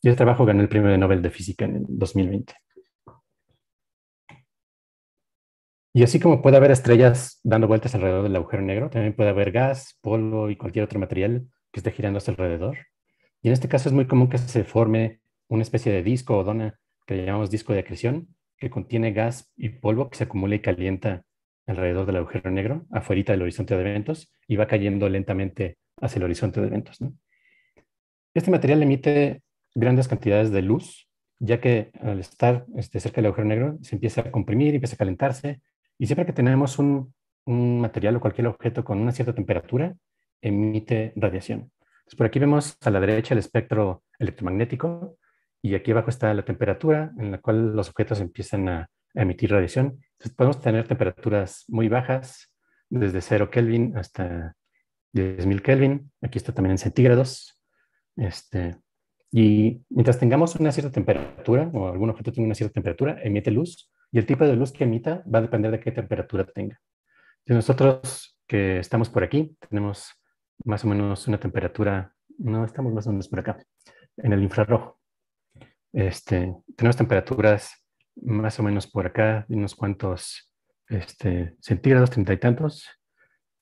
Y el trabajo ganó el premio de Nobel de Física en el 2020. Y así como puede haber estrellas dando vueltas alrededor del agujero negro, también puede haber gas, polvo y cualquier otro material que esté girando hacia su alrededor. Y en este caso es muy común que se forme una especie de disco o dona que llamamos disco de acreción, que contiene gas y polvo que se acumula y calienta alrededor del agujero negro, afuera del horizonte de eventos, y va cayendo lentamente hacia el horizonte de eventos. Este material emite grandes cantidades de luz, ya que al estar este, cerca del agujero negro se empieza a comprimir, empieza a calentarse, y siempre que tenemos un, material o cualquier objeto con una cierta temperatura, emite radiación. por aquí vemos a la derecha el espectro electromagnético, y aquí abajo está la temperatura en la cual los objetos empiezan a, emitir radiación. Entonces, podemos tener temperaturas muy bajas, desde 0 Kelvin hasta 10.000 Kelvin. Aquí está también en centígrados. Este, y mientras tengamos una cierta temperatura o algún objeto tiene una cierta temperatura, emite luz y el tipo de luz que emita va a depender de qué temperatura tenga. Si nosotros que estamos por aquí tenemos más o menos una temperatura, no estamos más o menos por acá, en el infrarrojo. Este, tenemos temperaturas más o menos por acá, unos cuantos este, centígrados, treinta y tantos.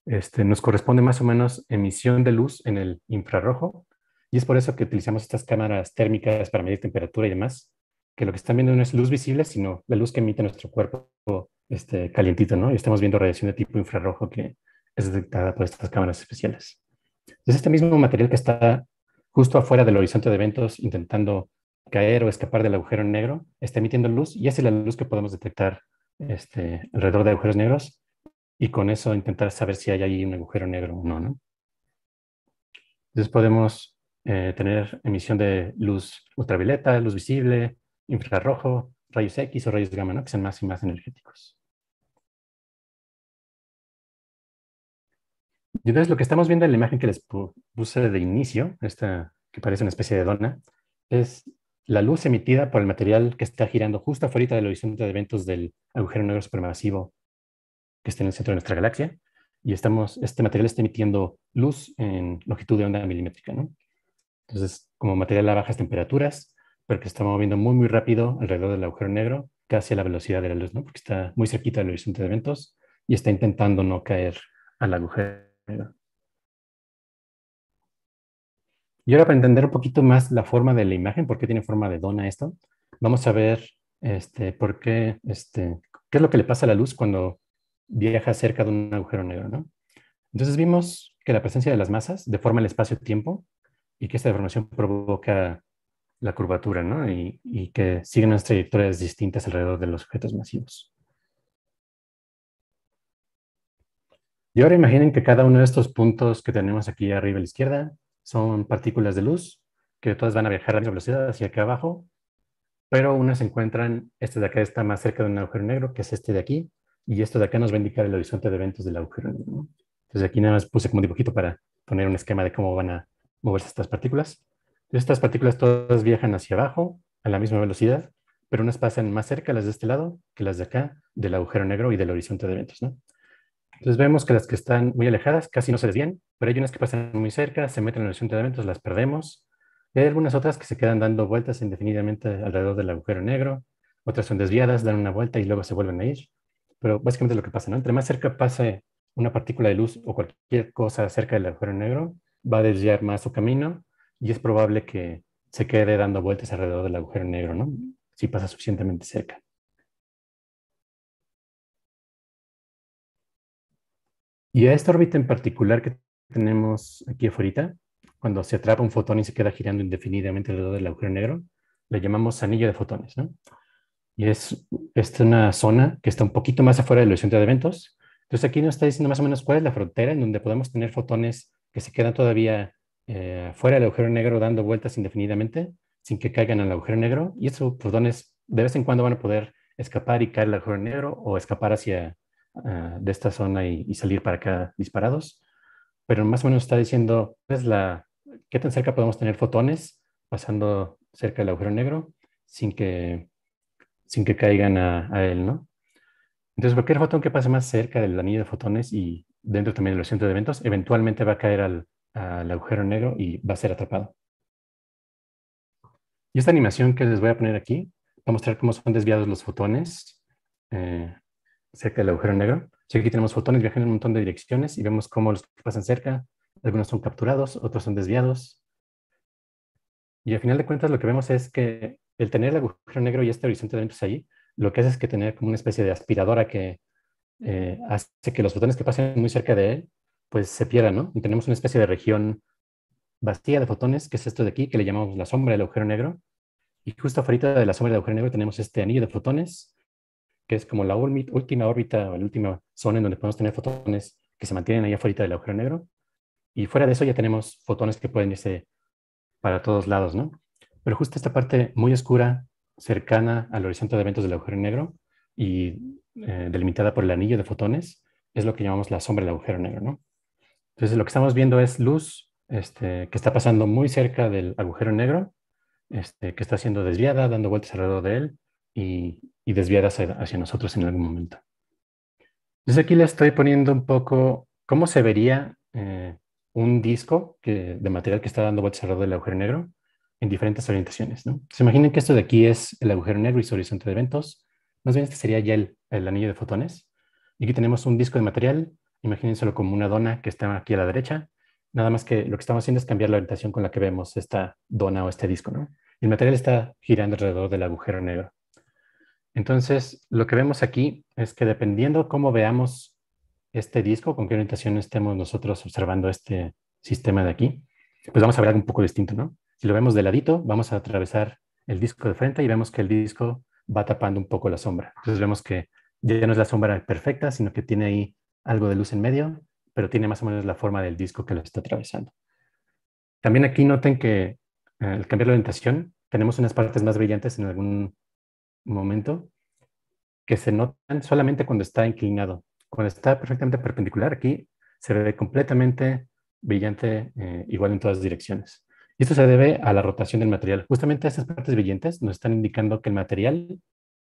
Este, nos corresponde más o menos emisión de luz en el infrarrojo y es por eso que utilizamos estas cámaras térmicas para medir temperatura y demás, que lo que están viendo no es luz visible, sino la luz que emite nuestro cuerpo este, calientito, ¿no? Y estamos viendo radiación de tipo infrarrojo que es detectada por estas cámaras especiales. Entonces este mismo material que está justo afuera del horizonte de eventos intentando caer o escapar del agujero negro, está emitiendo luz y es la luz que podemos detectar este, alrededor de agujeros negros y con eso intentar saber si hay ahí un agujero negro o no, ¿no? Entonces podemos eh, tener emisión de luz ultravioleta, luz visible, infrarrojo, rayos X o rayos gamma, ¿no? que sean más y más energéticos. Y entonces lo que estamos viendo en la imagen que les puse de inicio, esta que parece una especie de dona, es la luz emitida por el material que está girando justo afuera del horizonte de eventos del agujero negro supermasivo que está en el centro de nuestra galaxia. Y estamos, este material está emitiendo luz en longitud de onda milimétrica. ¿no? Entonces, como material a bajas temperaturas, pero que está moviendo muy, muy rápido alrededor del agujero negro, casi a la velocidad de la luz, ¿no? Porque está muy cerquita del horizonte de eventos y está intentando no caer al agujero negro. Y ahora para entender un poquito más la forma de la imagen, por qué tiene forma de dona esto, vamos a ver este, por qué, este, qué es lo que le pasa a la luz cuando viaja cerca de un agujero negro, ¿no? Entonces vimos que la presencia de las masas deforma el espacio-tiempo y que esta deformación provoca la curvatura, ¿no? Y, que siguen unas trayectorias distintas alrededor de los objetos masivos. Y ahora imaginen que cada uno de estos puntos que tenemos aquí arriba a la izquierda son partículas de luz que todas van a viajar a la misma velocidad hacia acá abajo, pero unas se encuentran, este de acá está más cerca de un agujero negro, que es este de aquí, y esto de acá nos va a indicar el horizonte de eventos del agujero negro. Entonces aquí nada más puse como un dibujito para poner un esquema de cómo van a moverse estas partículas. Estas partículas todas viajan hacia abajo a la misma velocidad, pero unas pasan más cerca las de este lado que las de acá, del agujero negro y del horizonte de eventos. ¿no? Entonces vemos que las que están muy alejadas casi no se desvían, pero hay unas que pasan muy cerca, se meten en el horizonte de eventos, las perdemos. hay algunas otras que se quedan dando vueltas indefinidamente alrededor del agujero negro, otras son desviadas, dan una vuelta y luego se vuelven a ir. Pero básicamente es lo que pasa, ¿no? Entre más cerca pase una partícula de luz o cualquier cosa cerca del agujero negro, va a desviar más su camino y es probable que se quede dando vueltas alrededor del agujero negro, ¿no? Si pasa suficientemente cerca. Y a esta órbita en particular que tenemos aquí afuera, cuando se atrapa un fotón y se queda girando indefinidamente alrededor del agujero negro, le llamamos anillo de fotones, ¿no? Y es, es una zona que está un poquito más afuera de del horizonte de eventos. Entonces aquí nos está diciendo más o menos cuál es la frontera en donde podemos tener fotones que se quedan todavía eh, fuera del agujero negro dando vueltas indefinidamente sin que caigan al agujero negro. Y esos pues, protones de vez en cuando van a poder escapar y caer al agujero negro o escapar hacia ah, de esta zona y, salir para acá disparados. Pero más o menos está diciendo pues, la, qué tan cerca podemos tener fotones pasando cerca del agujero negro sin que, sin que caigan a, él, ¿no? Entonces, cualquier fotón que pase más cerca del anillo de fotones y dentro también del horizonte de eventos, eventualmente va a caer al, agujero negro y va a ser atrapado. Y esta animación que les voy a poner aquí va a mostrar cómo son desviados los fotones eh, cerca del agujero negro. aquí tenemos fotones viajando en un montón de direcciones y vemos cómo los pasan cerca, algunos son capturados, otros son desviados. Y al final de cuentas lo que vemos es que el tener el agujero negro y este horizonte de eventos ahí, lo que hace es que tener como una especie de aspiradora que eh, hace que los fotones que pasen muy cerca de él, pues se pierdan, ¿no? Y tenemos una especie de región vacía de fotones, que es esto de aquí, que le llamamos la sombra del agujero negro. Y justo afuera de la sombra del agujero negro tenemos este anillo de fotones, que es como la última órbita o la última zona en donde podemos tener fotones que se mantienen ahí afuera del agujero negro. Y fuera de eso ya tenemos fotones que pueden irse para todos lados, ¿no? Pero justo esta parte muy oscura, cercana al horizonte de eventos del agujero negro y eh, delimitada por el anillo de fotones, es lo que llamamos la sombra del agujero negro. ¿no? Entonces, lo que estamos viendo es luz este, que está pasando muy cerca del agujero negro, este, que está siendo desviada, dando vueltas alrededor de él y, y desviada hacia, nosotros en algún momento. Entonces, aquí le estoy poniendo un poco cómo se vería eh, un disco que, de material que está dando vueltas alrededor del agujero negro en diferentes orientaciones. Se imaginen que esto de aquí es el agujero negro y su horizonte de eventos. Más bien, este sería ya el el anillo de fotones. Y aquí tenemos un disco de material, imagínenselo como una dona que está aquí a la derecha, nada más que lo que estamos haciendo es cambiar la orientación con la que vemos esta dona o este disco, el material está girando alrededor del agujero negro. Entonces, lo que vemos aquí es que dependiendo cómo veamos este disco, con qué orientación estemos nosotros observando este sistema de aquí, pues vamos a ver algo un poco distinto, ¿no? Si lo vemos de ladito, vamos a atravesar el disco de frente y vemos que el disco va tapando un poco la sombra. Entonces vemos que ya no es la sombra perfecta, sino que tiene ahí algo de luz en medio, pero tiene más o menos la forma del disco que lo está atravesando. También aquí noten que eh, al cambiar la orientación, tenemos unas partes más brillantes en algún momento que se notan solamente cuando está inclinado. Cuando está perfectamente perpendicular, aquí se ve completamente brillante eh, igual en todas direcciones. Y esto se debe a la rotación del material. Justamente estas partes brillantes nos están indicando que el material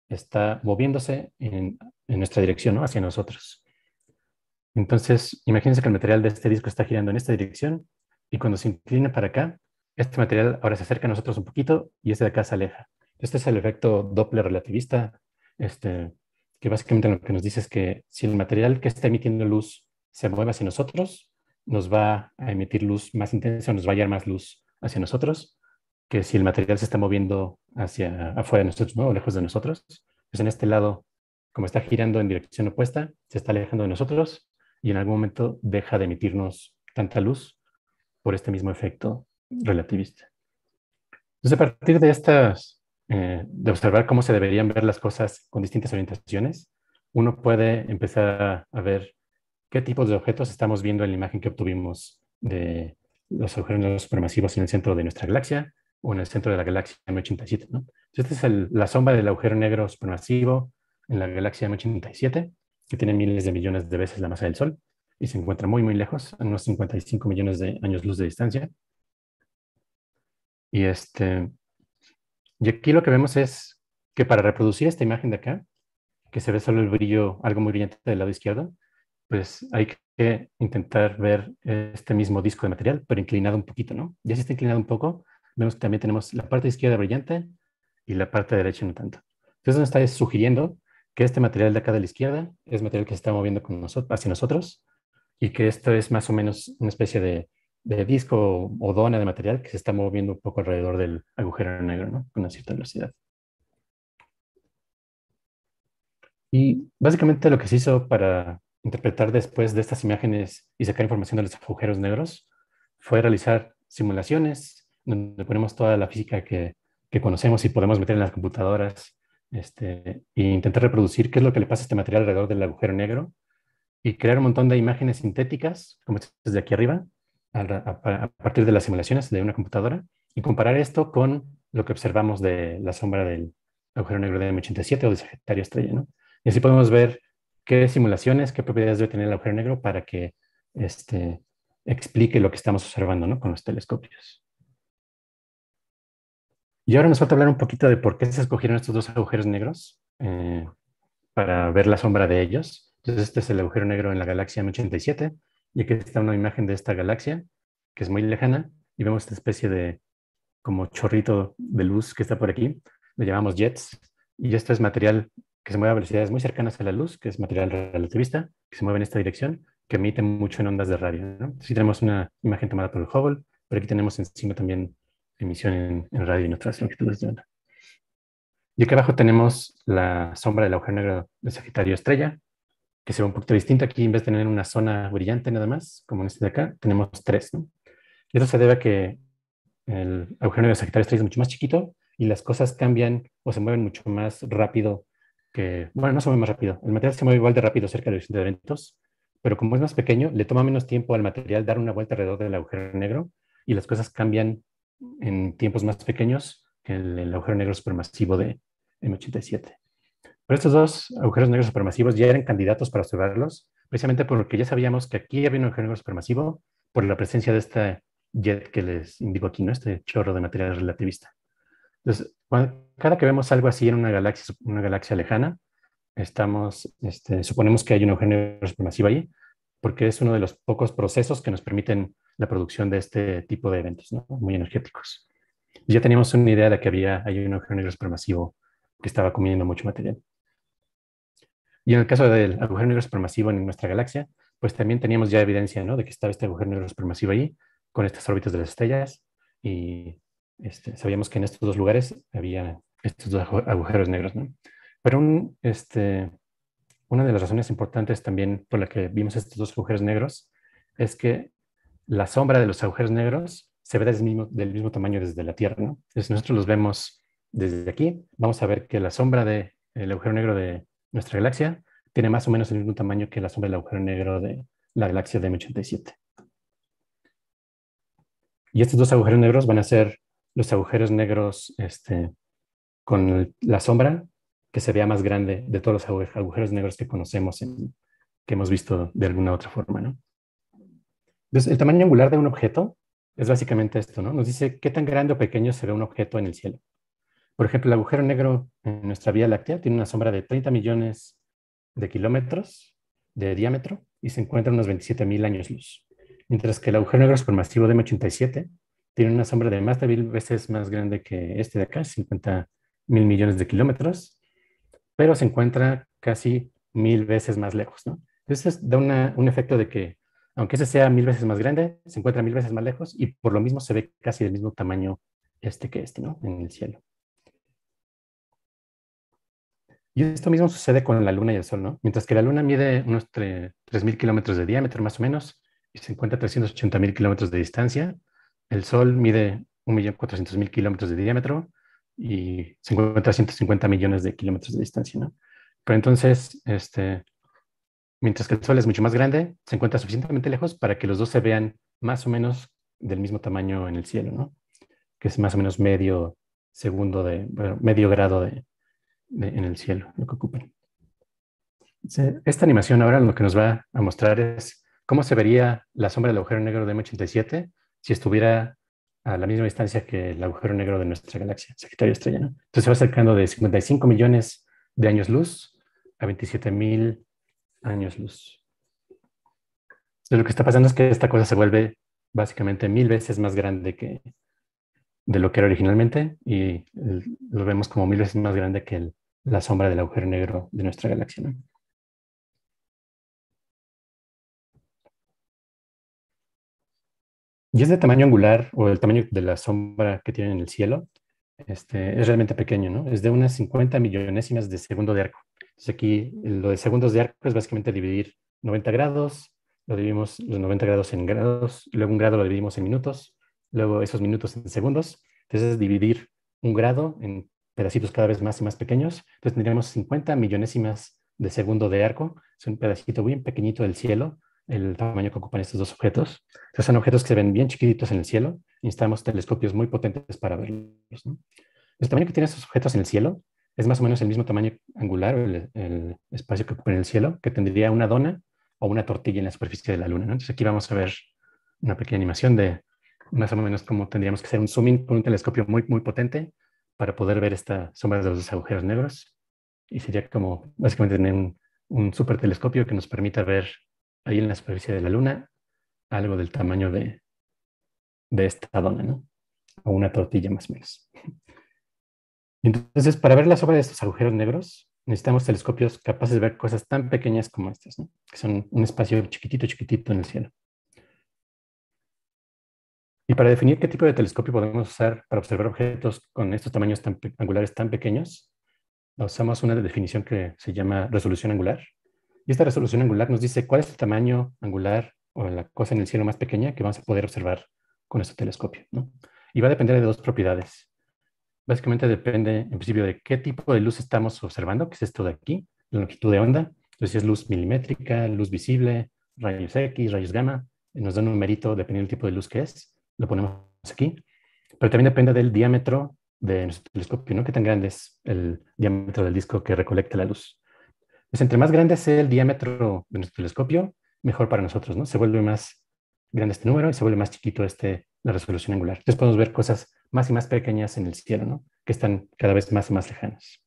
está moviéndose en, nuestra dirección, ¿no? hacia nosotros. Entonces, imagínense que el material de este disco está girando en esta dirección y cuando se inclina para acá, este material ahora se acerca a nosotros un poquito y este de acá se aleja. Este es el efecto Doppler relativista, este, que básicamente lo que nos dice es que si el material que está emitiendo luz se mueve hacia nosotros, nos va a emitir luz más intensa, nos va a llevar más luz hacia nosotros que si el material se está moviendo hacia afuera de nosotros o lejos de nosotros, pues en este lado, como está girando en dirección opuesta, se está alejando de nosotros y en algún momento deja de emitirnos tanta luz por este mismo efecto relativista. Entonces, a partir de estas, eh, de observar cómo se deberían ver las cosas con distintas orientaciones, uno puede empezar a ver qué tipos de objetos estamos viendo en la imagen que obtuvimos de los agujeros supermasivos en el centro de nuestra galaxia, o en el centro de la galaxia M87. ¿no? esta es la sombra del agujero negro supermasivo en la galaxia M87, que tiene miles de millones de veces la masa del Sol y se encuentra muy, muy lejos, a unos 55 millones de años luz de distancia. Y, este, y aquí lo que vemos es que para reproducir esta imagen de acá, que se ve solo el brillo, algo muy brillante del lado izquierdo, pues hay que intentar ver este mismo disco de material, pero inclinado un poquito, ¿no? Ya si está inclinado un poco, vemos que también tenemos la parte izquierda brillante y la parte derecha no tanto. Entonces nos está sugiriendo que este material de acá de la izquierda es material que se está moviendo con nosotros, hacia nosotros y que esto es más o menos una especie de, disco o, o dona de material que se está moviendo un poco alrededor del agujero negro, ¿no? Con una cierta velocidad. Y básicamente lo que se hizo para interpretar después de estas imágenes y sacar información de los agujeros negros fue realizar simulaciones donde ponemos toda la física que, conocemos y podemos meter en las computadoras este, e intentar reproducir qué es lo que le pasa a este material alrededor del agujero negro y crear un montón de imágenes sintéticas, como estas de aquí arriba, a, partir de las simulaciones de una computadora y comparar esto con lo que observamos de la sombra del agujero negro de M87 o de Sagitario Estrella. ¿no? Y así podemos ver qué simulaciones, qué propiedades debe tener el agujero negro para que este, explique lo que estamos observando ¿no? con los telescopios. Y ahora nos falta hablar un poquito de por qué se escogieron estos dos agujeros negros eh, para ver la sombra de ellos. Entonces, este es el agujero negro en la galaxia M87, y aquí está una imagen de esta galaxia, que es muy lejana, y vemos esta especie de como chorrito de luz que está por aquí, lo llamamos jets, y esto es material que se mueve a velocidades muy cercanas a la luz, que es material relativista, que se mueve en esta dirección, que emite mucho en ondas de radio. ¿no? aquí tenemos una imagen tomada por el Hubble, pero aquí tenemos encima también emisión en, radio y nuestras que de onda. Y aquí abajo tenemos la sombra del agujero negro de Sagitario Estrella, que se ve un poquito distinto Aquí en vez de tener una zona brillante nada más, como en este de acá, tenemos tres. ¿no? Y eso se debe a que el agujero negro de Sagitario Estrella es mucho más chiquito y las cosas cambian o se mueven mucho más rápido que, bueno, no se mueve más rápido, el material se mueve igual de rápido cerca de los de eventos, pero como es más pequeño, le toma menos tiempo al material dar una vuelta alrededor del agujero negro y las cosas cambian en tiempos más pequeños que el, agujero negro supermasivo de M87. Pero estos dos agujeros negros supermasivos ya eran candidatos para observarlos, precisamente porque ya sabíamos que aquí había un agujero negro supermasivo por la presencia de este jet que les indico aquí, ¿no? este chorro de material relativista. Entonces, cada que vemos algo así en una galaxia, una galaxia lejana, estamos, este, suponemos que hay un agujero negro supermasivo ahí, porque es uno de los pocos procesos que nos permiten la producción de este tipo de eventos, ¿no? muy energéticos. Pues ya teníamos una idea de que había hay un agujero negro supermasivo que estaba comiendo mucho material. Y en el caso del agujero negro supermasivo en nuestra galaxia, pues también teníamos ya evidencia ¿no? de que estaba este agujero negro supermasivo ahí, con estas órbitas de las estrellas, y este, sabíamos que en estos dos lugares había estos dos agujeros negros. ¿no? Pero este, una de las razones importantes también por la que vimos estos dos agujeros negros es que la sombra de los agujeros negros se ve del mismo, tamaño desde la Tierra. ¿no? nosotros los vemos desde aquí. Vamos a ver que la sombra del agujero negro de nuestra galaxia tiene más o menos el mismo tamaño que la sombra del agujero negro de la galaxia de M87. Y estos dos agujeros negros van a ser los agujeros negros este, con la sombra que se vea más grande de todos los agujeros negros que conocemos, que hemos visto de alguna otra forma. ¿no? Entonces, el tamaño angular de un objeto es básicamente esto, ¿no? Nos dice qué tan grande o pequeño se ve un objeto en el cielo. Por ejemplo, el agujero negro en nuestra Vía Láctea tiene una sombra de 30 millones de kilómetros de diámetro y se encuentra a unos 27 mil años luz. Mientras que el agujero negro supermasivo de M87 tiene una sombra de más de mil veces más grande que este de acá, 50 mil millones de kilómetros, pero se encuentra casi mil veces más lejos, ¿no? Entonces da un efecto de que aunque ese sea mil veces más grande, se encuentra mil veces más lejos y por lo mismo se ve casi del mismo tamaño este que este, ¿no? En el cielo. Y esto mismo sucede con la Luna y el Sol, ¿no? Mientras que la Luna mide unos 3.000 kilómetros de diámetro más o menos y se encuentra a 380.000 kilómetros de distancia, el Sol mide 1.400.000 kilómetros de diámetro y se encuentra a 150 millones de kilómetros de distancia, ¿no? Pero entonces, este, mientras que el Sol es mucho más grande, se encuentra suficientemente lejos para que los dos se vean más o menos del mismo tamaño en el cielo, ¿no? Que es más o menos medio segundo de, bueno, medio grado de, en el cielo, lo que ocupan. Esta animación ahora lo que nos va a mostrar es cómo se vería la sombra del agujero negro de M87 si estuviera a la misma distancia que el agujero negro de nuestra galaxia, Sagitario Estrella. Entonces se va acercando de 55 millones de años luz a 27 mil años luz. lo que está pasando es que esta cosa se vuelve básicamente mil veces más grande que de lo que era originalmente y lo vemos como mil veces más grande que la sombra del agujero negro de nuestra galaxia. Y es de tamaño angular o el tamaño de la sombra que tiene en el cielo. Este, es realmente pequeño, ¿no? Es de unas 50 millonésimas de segundo de arco. Entonces aquí eh, lo de segundos de arco es básicamente dividir 90 grados, lo dividimos los 90 grados en grados, luego un grado lo dividimos en minutos, luego esos minutos en segundos. Entonces es dividir un grado en pedacitos cada vez más y más pequeños. Entonces tendríamos 50 millonésimas de segundo de arco. Es un pedacito bien pequeñito del cielo, el tamaño que ocupan estos dos objetos. Entonces son objetos que se ven bien chiquititos en el cielo. Necesitamos telescopios muy potentes para verlos. El tamaño que tienen estos objetos en el cielo es más o menos el mismo tamaño angular el, espacio que ocupa en el cielo que tendría una dona o una tortilla en la superficie de la luna. Entonces aquí vamos a ver una pequeña animación de más o menos cómo tendríamos que hacer un zooming con un telescopio muy, muy potente para poder ver esta sombra de los agujeros negros. Y sería como básicamente tener un, super telescopio que nos permita ver ahí en la superficie de la luna algo del tamaño de, de esta dona, O una tortilla más o menos. Entonces, para ver la sobra de estos agujeros negros, necesitamos telescopios capaces de ver cosas tan pequeñas como estas, que son un espacio chiquitito, chiquitito en el cielo. Y para definir qué tipo de telescopio podemos usar para observar objetos con estos tamaños angulares tan pequeños, usamos una definición que se llama resolución angular. Y esta resolución angular nos dice cuál es el tamaño angular o la cosa en el cielo más pequeña que vamos a poder observar con este telescopio. ¿no? Y va a depender de dos propiedades básicamente depende en principio de qué tipo de luz estamos observando, que es esto de aquí, la longitud de onda. Entonces, si es luz milimétrica, luz visible, rayos X, rayos gamma, nos da un numerito dependiendo del tipo de luz que es, lo ponemos aquí. Pero también depende del diámetro de nuestro telescopio, ¿no? ¿Qué tan grande es el diámetro del disco que recolecta la luz? Pues entre más grande sea el diámetro de nuestro telescopio, mejor para nosotros, ¿no? Se vuelve más grande este número y se vuelve más chiquito este, la resolución angular. Entonces podemos ver cosas más y más pequeñas en el cielo, ¿no? que están cada vez más y más lejanas.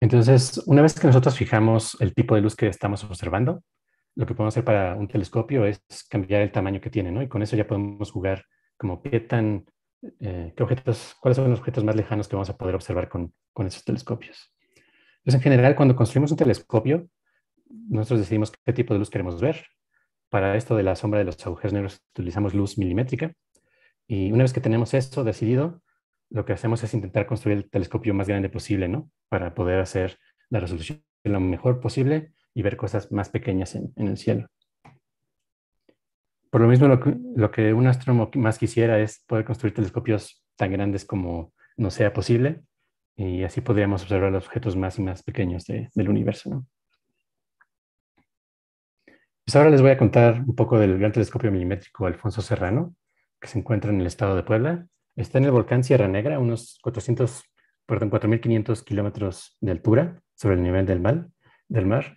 Entonces, una vez que nosotros fijamos el tipo de luz que estamos observando, lo que podemos hacer para un telescopio es cambiar el tamaño que tiene, ¿no? Y con eso ya podemos jugar como qué tan, eh, qué objetos, cuáles son los objetos más lejanos que vamos a poder observar con, con esos telescopios. Entonces, en general, cuando construimos un telescopio, nosotros decidimos qué tipo de luz queremos ver, para esto de la sombra de los agujeros negros utilizamos luz milimétrica. Y una vez que tenemos eso decidido, lo que hacemos es intentar construir el telescopio más grande posible, ¿no? Para poder hacer la resolución lo mejor posible y ver cosas más pequeñas en, el cielo. Por lo mismo, lo que, un astrónomo más quisiera es poder construir telescopios tan grandes como nos sea posible y así podríamos observar los objetos más y más pequeños del universo, ¿no? Pues ahora les voy a contar un poco del gran telescopio milimétrico Alfonso Serrano, que se encuentra en el estado de Puebla. Está en el volcán Sierra Negra, unos 400, 4.500 kilómetros de altura sobre el nivel del mar,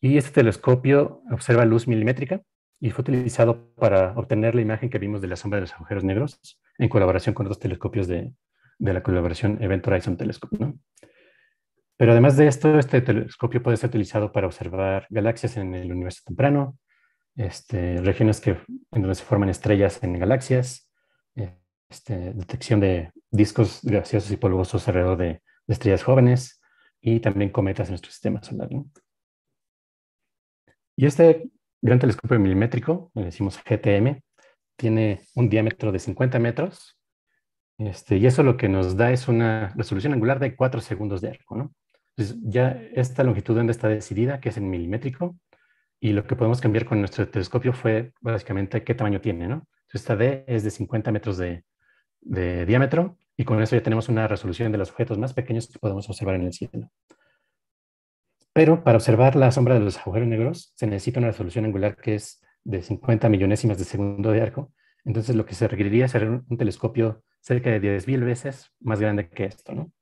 Y este telescopio observa luz milimétrica y fue utilizado para obtener la imagen que vimos de la sombra de los agujeros negros en colaboración con otros telescopios de, de la colaboración Event Horizon Telescope. ¿no? Pero además de esto, este telescopio puede ser utilizado para observar galaxias en el universo temprano, este, regiones que, en donde se forman estrellas en galaxias, este, detección de discos gaseosos y polvosos alrededor de, estrellas jóvenes y también cometas en nuestro sistema solar. Y este gran telescopio milimétrico, le decimos GTM, tiene un diámetro de 50 metros este, y eso lo que nos da es una resolución angular de 4 segundos de arco. ¿no? Entonces pues, ya esta longitud de onda está decidida, que es en milimétrico, y lo que podemos cambiar con nuestro telescopio fue básicamente qué tamaño tiene, ¿no? esta D es de 50 metros de, diámetro, y con eso ya tenemos una resolución de los objetos más pequeños que podemos observar en el cielo. Pero para observar la sombra de los agujeros negros se necesita una resolución angular que es de 50 millonésimas de segundo de arco. Entonces lo que se requeriría sería un telescopio cerca de 10.000 veces más grande que esto, ¿no?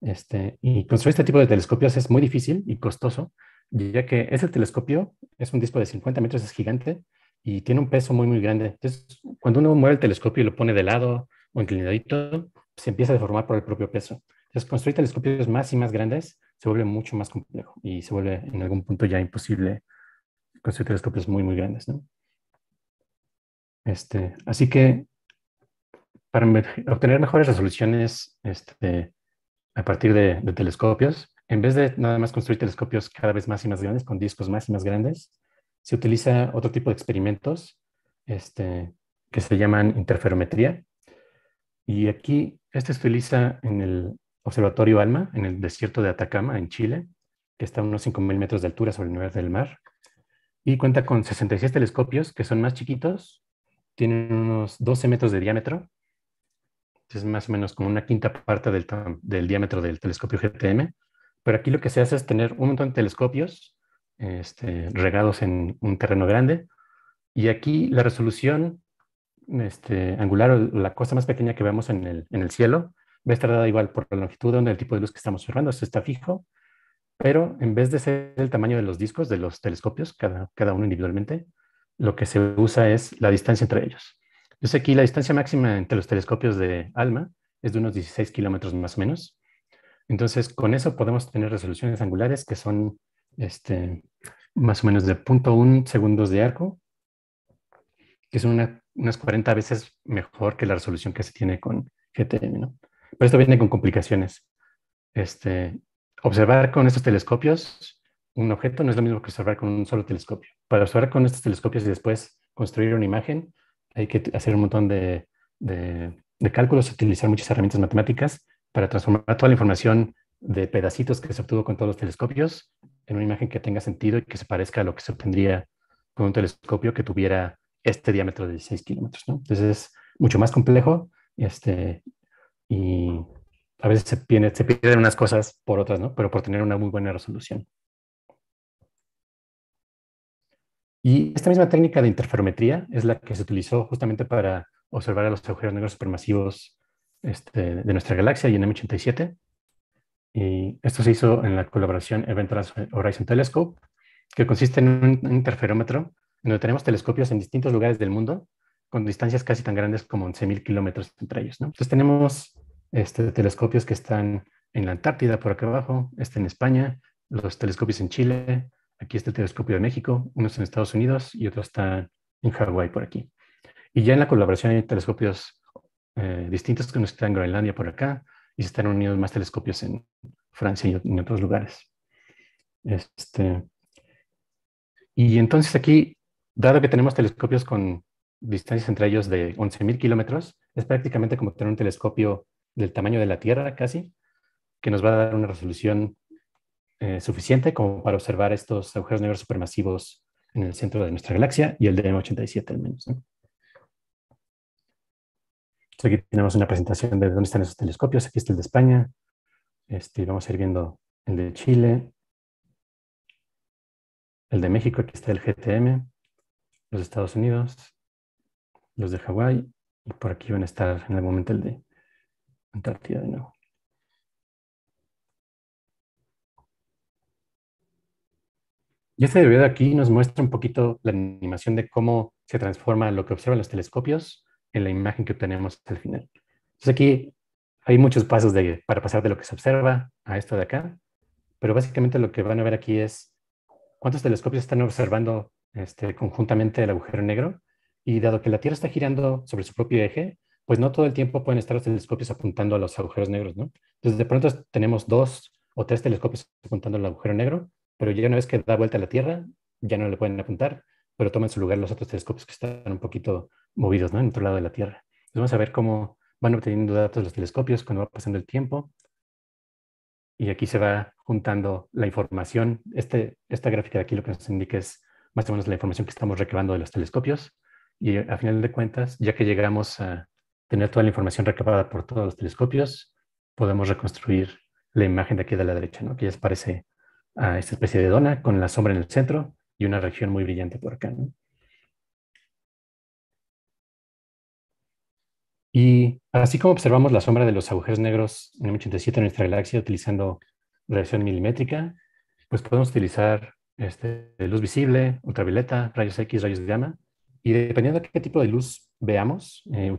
Este, y construir este tipo de telescopios es muy difícil y costoso, ya que ese telescopio es un disco de 50 metros, es gigante y tiene un peso muy, muy grande. Entonces, cuando uno mueve el telescopio y lo pone de lado o inclinadito, se empieza a deformar por el propio peso. Entonces, construir telescopios más y más grandes se vuelve mucho más complejo y se vuelve en algún punto ya imposible construir telescopios muy, muy grandes. ¿no? Este, así que para obtener mejores resoluciones, este, a partir de, telescopios. En vez de nada más construir telescopios cada vez más y más grandes, con discos más y más grandes, se utiliza otro tipo de experimentos este, que se llaman interferometría. Y aquí, este se utiliza en el Observatorio ALMA, en el desierto de Atacama, en Chile, que está a unos 5.000 metros de altura sobre el nivel del mar. Y cuenta con 66 telescopios que son más chiquitos, tienen unos 12 metros de diámetro es más o menos como una quinta parte del, diámetro del telescopio GTM, pero aquí lo que se hace es tener un montón de telescopios este, regados en un terreno grande y aquí la resolución este, angular o la cosa más pequeña que vemos en el, cielo va a estar dada igual por la longitud donde el tipo de luz que estamos observando, eso está fijo, pero en vez de ser el tamaño de los discos de los telescopios, cada uno individualmente, lo que se usa es la distancia entre ellos. Entonces aquí la distancia máxima entre los telescopios de ALMA es de unos 16 kilómetros más o menos. Entonces con eso podemos tener resoluciones angulares que son este, más o menos de 0.1 segundos de arco, que son unas 40 veces mejor que la resolución que se tiene con GTM. Pero esto viene con complicaciones. Este, observar con estos telescopios un objeto no es lo mismo que observar con un solo telescopio. Para observar con estos telescopios y después construir una imagen, hay que hacer un montón de, cálculos, utilizar muchas herramientas matemáticas para transformar toda la información de pedacitos que se obtuvo con todos los telescopios en una imagen que tenga sentido y que se parezca a lo que se obtendría con un telescopio que tuviera este diámetro de 16 kilómetros. ¿no? Entonces es mucho más complejo este, y a veces se, se pierden unas cosas por otras, pero por tener una muy buena resolución. Y esta misma técnica de interferometría es la que se utilizó justamente para observar a los agujeros negros supermasivos este, de nuestra galaxia y en M87. Y esto se hizo en la colaboración Event Horizon Telescope, que consiste en un interferómetro donde tenemos telescopios en distintos lugares del mundo con distancias casi tan grandes como 11.000 kilómetros entre ellos. Entonces tenemos este, telescopios que están en la Antártida por acá abajo, este en España, los telescopios en Chile, Aquí está el telescopio de México, uno está en Estados Unidos y otro está en Hawái por aquí. Y ya en la colaboración hay telescopios eh, distintos que uno está en Groenlandia por acá y se están unidos más telescopios en Francia y en otros lugares. Este, y entonces aquí, dado que tenemos telescopios con distancias entre ellos de 11.000 kilómetros, es prácticamente como tener un telescopio del tamaño de la Tierra casi, que nos va a dar una resolución eh, suficiente como para observar estos agujeros negros supermasivos en el centro de nuestra galaxia y el de M87 al menos. aquí tenemos una presentación de dónde están esos telescopios. Aquí está el de España. Este, vamos a ir viendo el de Chile, el de México, aquí está el GTM, los Estados Unidos, los de Hawái, y por aquí van a estar en algún momento el de Antártida de nuevo. Y este video de aquí nos muestra un poquito la animación de cómo se transforma lo que observan los telescopios en la imagen que obtenemos al final. Entonces aquí hay muchos pasos para pasar de lo que se observa a esto de acá, pero básicamente lo que van a ver aquí es cuántos telescopios están observando este, conjuntamente el agujero negro y dado que la Tierra está girando sobre su propio eje, pues no todo el tiempo pueden estar los telescopios apuntando a los agujeros negros, ¿no? Entonces de pronto tenemos dos o tres telescopios apuntando al agujero negro pero ya una vez que da vuelta a la Tierra, ya no le pueden apuntar, pero toman su lugar los otros telescopios que están un poquito movidos, En otro lado de la Tierra. Entonces vamos a ver cómo van obteniendo datos los telescopios cuando va pasando el tiempo. Y aquí se va juntando la información. Este, esta gráfica de aquí lo que nos indica es más o menos la información que estamos recabando de los telescopios. Y a final de cuentas, ya que llegamos a tener toda la información recabada por todos los telescopios, podemos reconstruir la imagen de aquí de la derecha, que ya parece a esta especie de dona con la sombra en el centro y una región muy brillante por acá. Y así como observamos la sombra de los agujeros negros en M87 en nuestra galaxia utilizando radiación milimétrica, pues podemos utilizar este, luz visible, ultravioleta, rayos X, rayos gamma, y dependiendo de qué tipo de luz veamos, eh,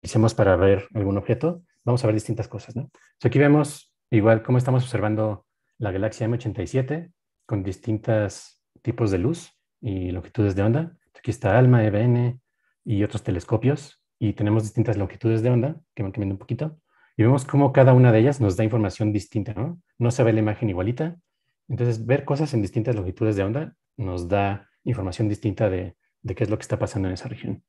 utilicemos para ver algún objeto, vamos a ver distintas cosas. ¿no? aquí vemos igual cómo estamos observando la galaxia M87 con distintos tipos de luz y longitudes de onda. Aquí está ALMA, EBN y otros telescopios y tenemos distintas longitudes de onda que van cambiando un poquito y vemos cómo cada una de ellas nos da información distinta, ¿no? No se ve la imagen igualita. Entonces, ver cosas en distintas longitudes de onda nos da información distinta de, qué es lo que está pasando en esa región.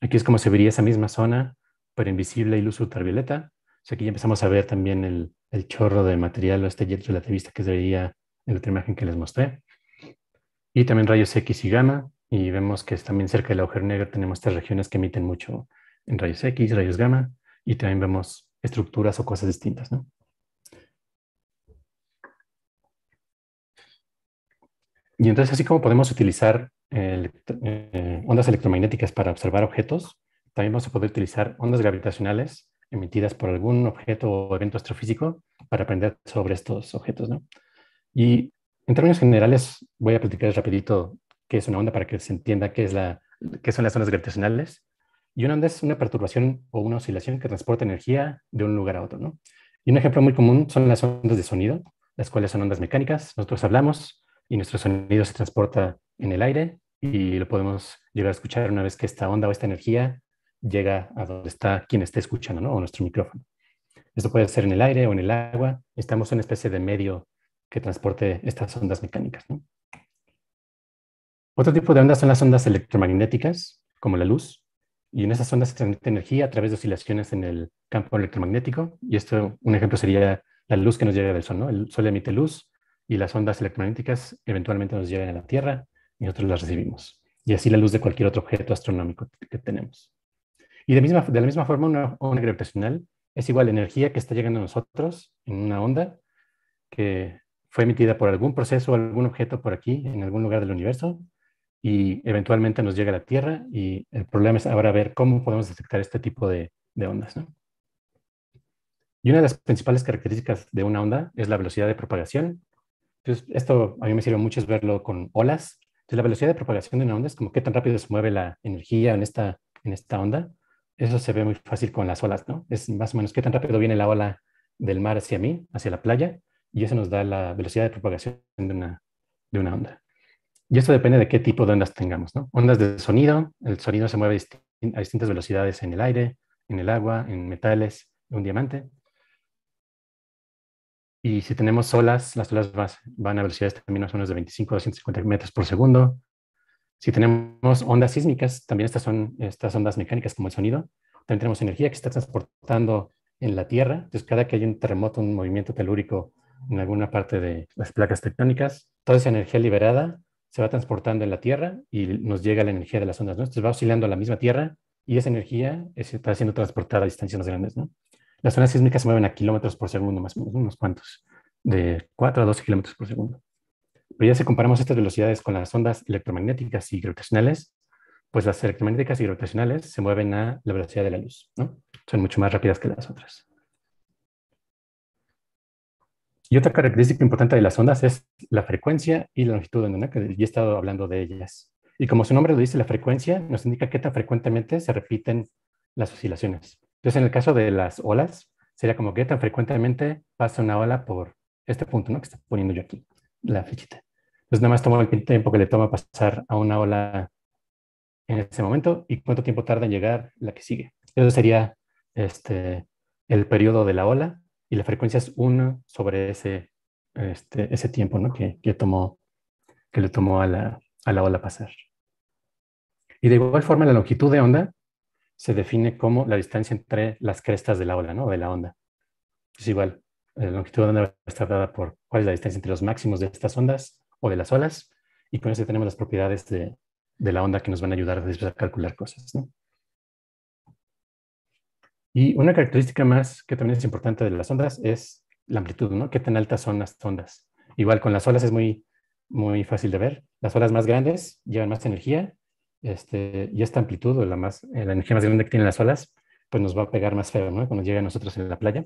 Aquí es como se vería esa misma zona, pero invisible y luz ultravioleta. O sea, aquí ya empezamos a ver también el, el chorro de material o este jet relativista que se veía en la otra imagen que les mostré. Y también rayos X y gamma, y vemos que también cerca del agujero negro tenemos estas regiones que emiten mucho en rayos X, rayos gamma, y también vemos estructuras o cosas distintas. ¿no? Y entonces así como podemos utilizar eh, eh, ondas electromagnéticas para observar objetos, también vamos a poder utilizar ondas gravitacionales emitidas por algún objeto o evento astrofísico para aprender sobre estos objetos. ¿no? Y en términos generales, voy a platicar rapidito qué es una onda para que se entienda qué, es la, qué son las ondas gravitacionales. Y una onda es una perturbación o una oscilación que transporta energía de un lugar a otro. ¿no? Y un ejemplo muy común son las ondas de sonido, las cuales son ondas mecánicas. Nosotros hablamos y nuestro sonido se transporta en el aire y lo podemos llegar a escuchar una vez que esta onda o esta energía llega a donde está quien esté escuchando, ¿no? O nuestro micrófono. Esto puede ser en el aire o en el agua. estamos en una especie de medio que transporte estas ondas mecánicas. ¿no? Otro tipo de ondas son las ondas electromagnéticas, como la luz, y en esas ondas se transmite energía a través de oscilaciones en el campo electromagnético. Y esto, un ejemplo sería la luz que nos llega del Sol. ¿no? El Sol emite luz y las ondas electromagnéticas eventualmente nos llegan a la Tierra y nosotros las recibimos. Y así la luz de cualquier otro objeto astronómico que tenemos. Y de, misma, de la misma forma, una onda gravitacional es igual a energía que está llegando a nosotros en una onda que fue emitida por algún proceso o algún objeto por aquí, en algún lugar del universo, y eventualmente nos llega a la Tierra. Y el problema es ahora ver cómo podemos detectar este tipo de, de ondas. ¿no? Y una de las principales características de una onda es la velocidad de propagación. Entonces, esto a mí me sirve mucho es verlo con olas. Entonces, la velocidad de propagación de una onda es como qué tan rápido se mueve la energía en esta, en esta onda eso se ve muy fácil con las olas, ¿no? Es más o menos qué tan rápido viene la ola del mar hacia mí, hacia la playa, y eso nos da la velocidad de propagación de una, onda. Y eso depende de qué tipo de ondas tengamos, ¿no? Ondas de sonido, el sonido se mueve a distintas velocidades en el aire, en el agua, en metales, en un diamante. Y si tenemos olas, las olas van a velocidades también más o de 25 a 250 metros por segundo, si tenemos ondas sísmicas, también estas son estas ondas mecánicas como el sonido. También tenemos energía que está transportando en la Tierra. Entonces, cada que hay un terremoto, un movimiento telúrico en alguna parte de las placas tectónicas, toda esa energía liberada se va transportando en la Tierra y nos llega la energía de las ondas. ¿no? Entonces, va oscilando a la misma Tierra y esa energía está siendo transportada a distancias más grandes. Las ondas sísmicas se mueven a kilómetros por segundo, más o menos, unos cuantos, de 4 a 12 kilómetros por segundo. Pero ya si comparamos estas velocidades con las ondas electromagnéticas y gravitacionales, pues las electromagnéticas y gravitacionales se mueven a la velocidad de la luz, ¿no? Son mucho más rápidas que las otras. Y otra característica importante de las ondas es la frecuencia y la longitud de onda, que ya he estado hablando de ellas. Y como su nombre lo dice, la frecuencia nos indica qué tan frecuentemente se repiten las oscilaciones. Entonces, en el caso de las olas, sería como qué tan frecuentemente pasa una ola por este punto, ¿no? Que está poniendo yo aquí, la flechita. Entonces, nada más toma el tiempo que le toma pasar a una ola en ese momento y cuánto tiempo tarda en llegar la que sigue. Eso sería este, el periodo de la ola y la frecuencia es 1 sobre ese, este, ese tiempo ¿no? que, que, tomó, que le tomó a la, ola pasar. Y de igual forma, la longitud de onda se define como la distancia entre las crestas de la ola, ¿no? De la onda. Es igual, la longitud de onda está dada por cuál es la distancia entre los máximos de estas ondas o de las olas, y con eso tenemos las propiedades de, la onda que nos van a ayudar a calcular cosas. ¿no? Y una característica más que también es importante de las ondas es la amplitud, ¿no? ¿Qué tan altas son las ondas? Igual con las olas es muy, muy fácil de ver. Las olas más grandes llevan más energía este, y esta amplitud o la, más, la energía más grande que tienen las olas, pues nos va a pegar más feo, ¿no? Cuando llegue a nosotros en la playa.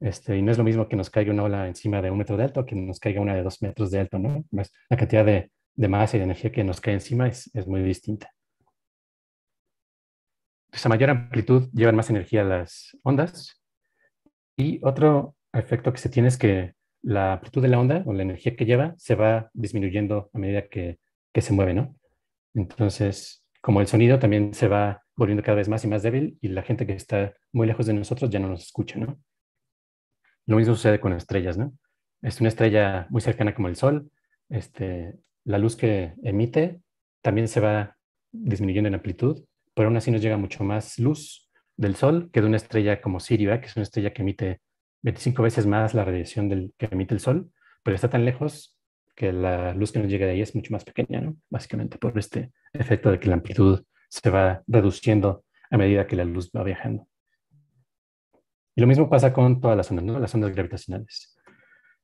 Este, y no es lo mismo que nos caiga una ola encima de un metro de alto que nos caiga una de dos metros de alto, ¿no? La cantidad de, masa y de energía que nos cae encima es, muy distinta. Entonces, a mayor amplitud llevan más energía las ondas. Y otro efecto que se tiene es que la amplitud de la onda o la energía que lleva se va disminuyendo a medida que, que se mueve, ¿no? Entonces, como el sonido también se va volviendo cada vez más y más débil y la gente que está muy lejos de nosotros ya no nos escucha, ¿no? Lo mismo sucede con estrellas, ¿no? Es una estrella muy cercana como el Sol, este, la luz que emite también se va disminuyendo en amplitud, pero aún así nos llega mucho más luz del Sol que de una estrella como Sirio, que es una estrella que emite 25 veces más la radiación del, que emite el Sol, pero está tan lejos que la luz que nos llega de ahí es mucho más pequeña, ¿no? Básicamente por este efecto de que la amplitud se va reduciendo a medida que la luz va viajando. Y lo mismo pasa con todas las ondas, ¿no? las ondas gravitacionales.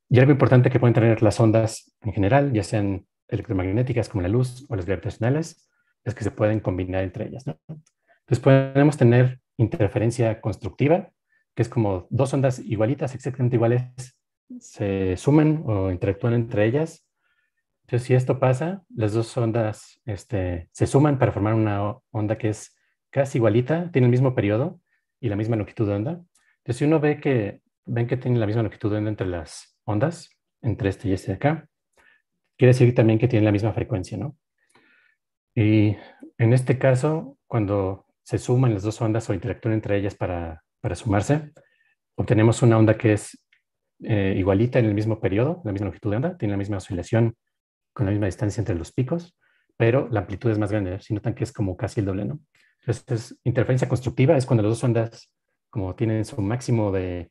Y algo importante que pueden tener las ondas en general, ya sean electromagnéticas como la luz o las gravitacionales, es que se pueden combinar entre ellas. Entonces podemos tener interferencia constructiva, que es como dos ondas igualitas, exactamente iguales, se suman o interactúan entre ellas. Entonces, si esto pasa, las dos ondas este, se suman para formar una onda que es casi igualita, tiene el mismo periodo y la misma longitud de onda, entonces, pues si uno ve que, ven que tiene la misma longitud de onda entre las ondas, entre este y este de acá, quiere decir también que tienen la misma frecuencia, ¿no? Y en este caso, cuando se suman las dos ondas o interactúan entre ellas para, para sumarse, obtenemos una onda que es eh, igualita en el mismo periodo, la misma longitud de onda, tiene la misma oscilación con la misma distancia entre los picos, pero la amplitud es más grande, si notan que es como casi el doble, ¿no? Entonces, interferencia constructiva es cuando las dos ondas como tienen su máximo de,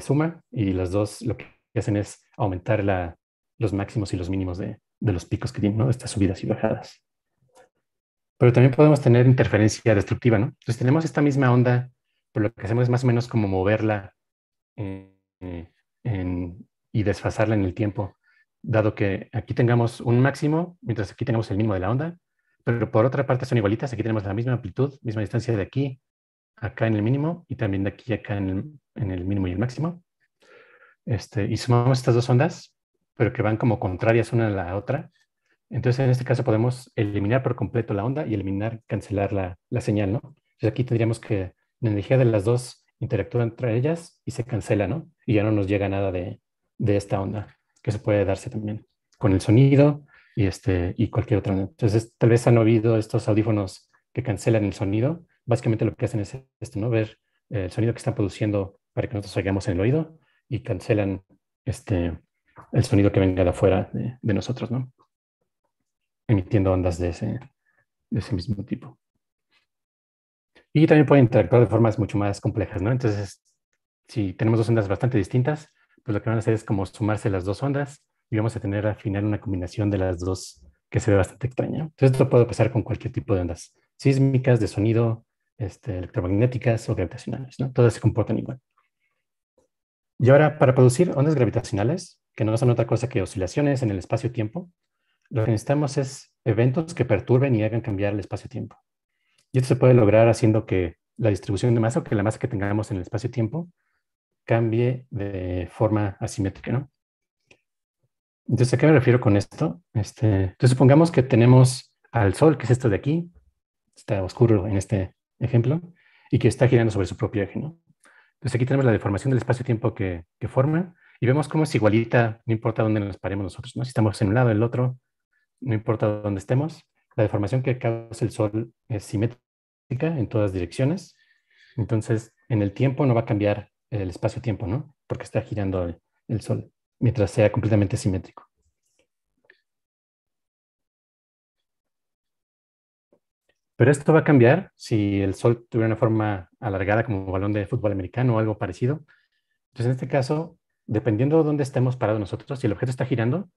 suma y las dos lo que hacen es aumentar la, los máximos y los mínimos de, de los picos que tienen, ¿no? Estas subidas y bajadas. Pero también podemos tener interferencia destructiva, ¿no? Entonces tenemos esta misma onda, pero lo que hacemos es más o menos como moverla eh, y desfasarla en el tiempo, dado que aquí tengamos un máximo, mientras aquí tengamos el mínimo de la onda, pero por otra parte son igualitas, aquí tenemos la misma amplitud, misma distancia de aquí, acá en el mínimo y también de aquí acá en el, mínimo y el máximo. Este, y sumamos estas dos ondas, pero que van como contrarias una a la otra. Entonces, en este caso podemos eliminar por completo la onda y eliminar, cancelar la, señal, ¿no? Entonces aquí tendríamos que la energía de las dos interactúa entre ellas y se cancela, ¿no? Y ya no nos llega nada de, esta onda, que se puede darse también con el sonido y, este, y cualquier otra. Entonces, tal vez han oído estos audífonos que cancelan el sonido básicamente lo que hacen es esto, ¿no? Ver eh, el sonido que están produciendo para que nosotros oigamos en el oído y cancelan este, el sonido que venga de afuera de, nosotros, ¿no? Emitiendo ondas de ese, de ese mismo tipo. Y también pueden interactuar de formas mucho más complejas, ¿no? Entonces, si tenemos dos ondas bastante distintas, pues lo que van a hacer es como sumarse las dos ondas y vamos a tener al final una combinación de las dos que se ve bastante extraña. Entonces, esto puede pasar con cualquier tipo de ondas sísmicas, de sonido, este, electromagnéticas o gravitacionales. ¿no? Todas se comportan igual. Y ahora, para producir ondas gravitacionales, que no son otra cosa que oscilaciones en el espacio-tiempo, lo que necesitamos es eventos que perturben y hagan cambiar el espacio-tiempo. Y esto se puede lograr haciendo que la distribución de masa o que la masa que tengamos en el espacio-tiempo cambie de forma asimétrica, ¿no? Entonces, ¿a qué me refiero con esto? Este, entonces, supongamos que tenemos al Sol, que es esto de aquí, está oscuro en este ejemplo, y que está girando sobre su propio eje. ¿no? Entonces aquí tenemos la deformación del espacio-tiempo que, forma y vemos cómo es igualita, no importa dónde nos paremos nosotros, ¿no? si estamos en un lado, en el otro, no importa dónde estemos, la deformación que causa el Sol es simétrica en todas direcciones. Entonces, en el tiempo no va a cambiar el espacio-tiempo, ¿no? Porque está girando el Sol, mientras sea completamente simétrico. Pero esto va a cambiar si el sol tuviera una forma alargada como un balón de fútbol americano o algo parecido. Entonces, en este caso, dependiendo de dónde estemos parados nosotros, si el objeto está girando,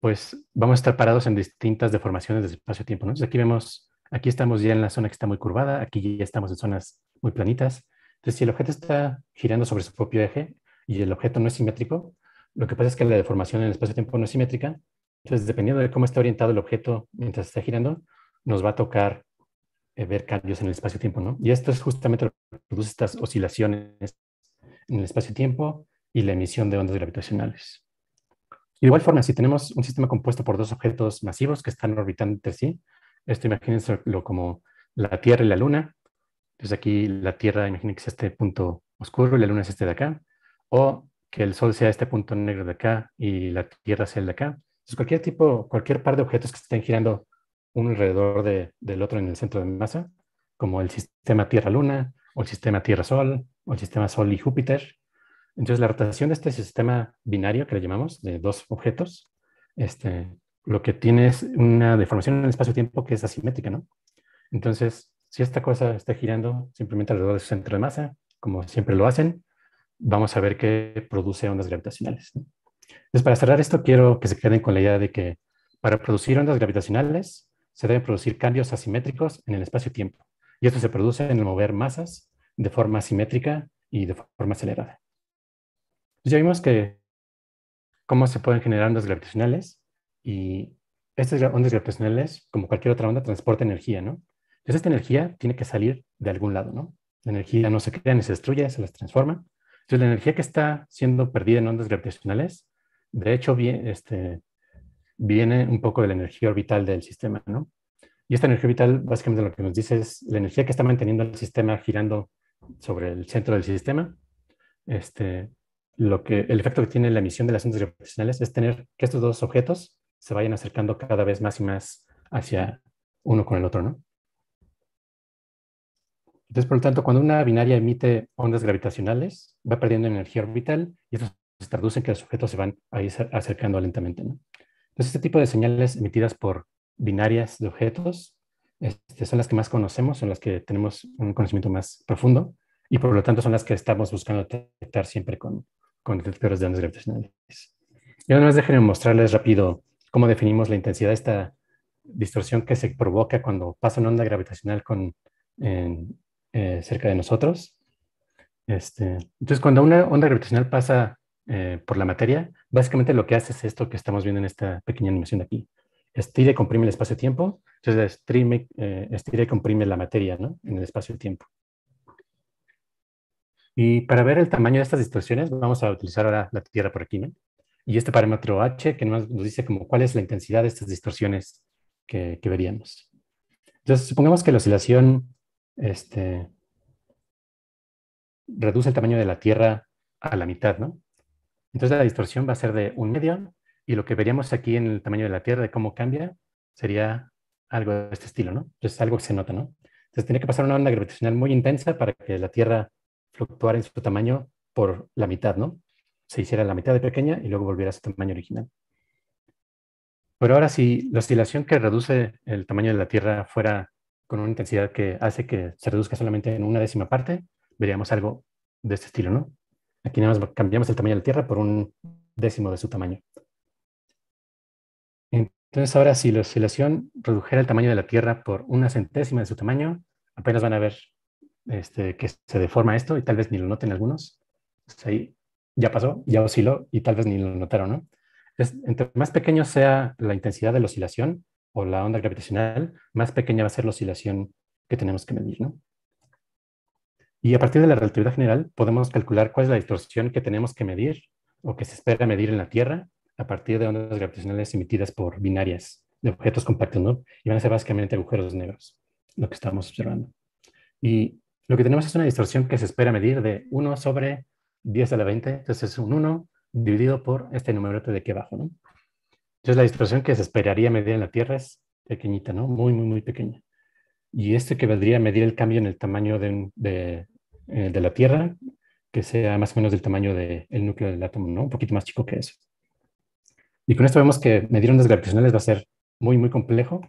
pues vamos a estar parados en distintas deformaciones del espacio-tiempo. Entonces, aquí vemos, aquí estamos ya en la zona que está muy curvada, aquí ya estamos en zonas muy planitas. Entonces, si el objeto está girando sobre su propio eje y el objeto no es simétrico, lo que pasa es que la deformación en el espacio-tiempo no es simétrica. Entonces, dependiendo de cómo está orientado el objeto mientras está girando, nos va a tocar eh, ver cambios en el espacio-tiempo, ¿no? Y esto es justamente lo que produce estas oscilaciones en el espacio-tiempo y la emisión de ondas gravitacionales. de igual forma, si tenemos un sistema compuesto por dos objetos masivos que están orbitando entre sí, esto imagínense lo como la Tierra y la Luna. Entonces aquí la Tierra, imaginen que sea este punto oscuro y la Luna es este de acá. O que el Sol sea este punto negro de acá y la Tierra sea el de acá. Entonces cualquier tipo, cualquier par de objetos que estén girando uno alrededor del otro en el centro de masa, como el sistema Tierra-Luna, o el sistema Tierra-Sol, o el sistema Sol y Júpiter. Entonces, la rotación de este sistema binario, que le llamamos, de dos objetos, este, lo que tiene es una deformación en el espacio-tiempo que es asimétrica, ¿no? Entonces, si esta cosa está girando simplemente alrededor de su centro de masa, como siempre lo hacen, vamos a ver qué produce ondas gravitacionales. Entonces, para cerrar esto, quiero que se queden con la idea de que para producir ondas gravitacionales se deben producir cambios asimétricos en el espacio-tiempo, y esto se produce en el mover masas de forma asimétrica y de forma acelerada. Pues ya vimos que cómo se pueden generar ondas gravitacionales y estas ondas gravitacionales, como cualquier otra onda, transportan energía, ¿no? Entonces esta energía tiene que salir de algún lado, ¿no? La energía no se crea ni se destruye, se las transforma. Entonces la energía que está siendo perdida en ondas gravitacionales, de hecho, bien, este, viene un poco de la energía orbital del sistema, ¿no? Y esta energía orbital básicamente lo que nos dice es la energía que está manteniendo el sistema girando sobre el centro del sistema. Este, lo que, el efecto que tiene la emisión de las ondas gravitacionales es tener que estos dos objetos se vayan acercando cada vez más y más hacia uno con el otro, ¿no? Entonces, por lo tanto, cuando una binaria emite ondas gravitacionales, va perdiendo energía orbital y esto se traduce en que los objetos se van a acercando lentamente, ¿no? Entonces, este tipo de señales emitidas por binarias de objetos este, son las que más conocemos, son las que tenemos un conocimiento más profundo y por lo tanto son las que estamos buscando detectar siempre con, detectores de ondas gravitacionales. Y además déjenme mostrarles rápido cómo definimos la intensidad de esta distorsión que se provoca cuando pasa una onda gravitacional con, eh, cerca de nosotros. Este, entonces, cuando una onda gravitacional pasa eh, por la materia, básicamente lo que hace es esto que estamos viendo en esta pequeña animación de aquí. Estira y comprime el espacio-tiempo, entonces eh, estira, y comprime la materia ¿no? en el espacio-tiempo. Y para ver el tamaño de estas distorsiones, vamos a utilizar ahora la Tierra por aquí, ¿no? Y este parámetro H, que nos dice como cuál es la intensidad de estas distorsiones que, que veríamos. Entonces, supongamos que la oscilación este, reduce el tamaño de la Tierra a la mitad, ¿no? Entonces la distorsión va a ser de un medio y lo que veríamos aquí en el tamaño de la Tierra, de cómo cambia, sería algo de este estilo, ¿no? Entonces algo que se nota, ¿no? Entonces tiene que pasar una onda gravitacional muy intensa para que la Tierra fluctuara en su tamaño por la mitad, ¿no? Se hiciera la mitad de pequeña y luego volviera a su tamaño original. Pero ahora si la oscilación que reduce el tamaño de la Tierra fuera con una intensidad que hace que se reduzca solamente en una décima parte, veríamos algo de este estilo, ¿no? Aquí nada más cambiamos el tamaño de la Tierra por un décimo de su tamaño. Entonces ahora si la oscilación redujera el tamaño de la Tierra por una centésima de su tamaño, apenas van a ver este, que se deforma esto y tal vez ni lo noten algunos. Pues ahí ya pasó, ya osciló y tal vez ni lo notaron, ¿no? entre más pequeño sea la intensidad de la oscilación o la onda gravitacional, más pequeña va a ser la oscilación que tenemos que medir, ¿no? Y a partir de la relatividad general podemos calcular cuál es la distorsión que tenemos que medir o que se espera medir en la Tierra a partir de ondas gravitacionales emitidas por binarias de objetos compactos, ¿no? Y van a ser básicamente agujeros negros, lo que estamos observando. Y lo que tenemos es una distorsión que se espera medir de 1 sobre 10 a la 20, entonces es un 1 dividido por este numerote de aquí abajo, ¿no? Entonces la distorsión que se esperaría medir en la Tierra es pequeñita, ¿no? Muy, muy, muy pequeña. Y esto que vendría a medir el cambio en el tamaño de, de, eh, de la Tierra que sea más o menos del tamaño del núcleo del átomo, ¿no? Un poquito más chico que eso. Y con esto vemos que medir ondas gravitacionales va a ser muy, muy complejo,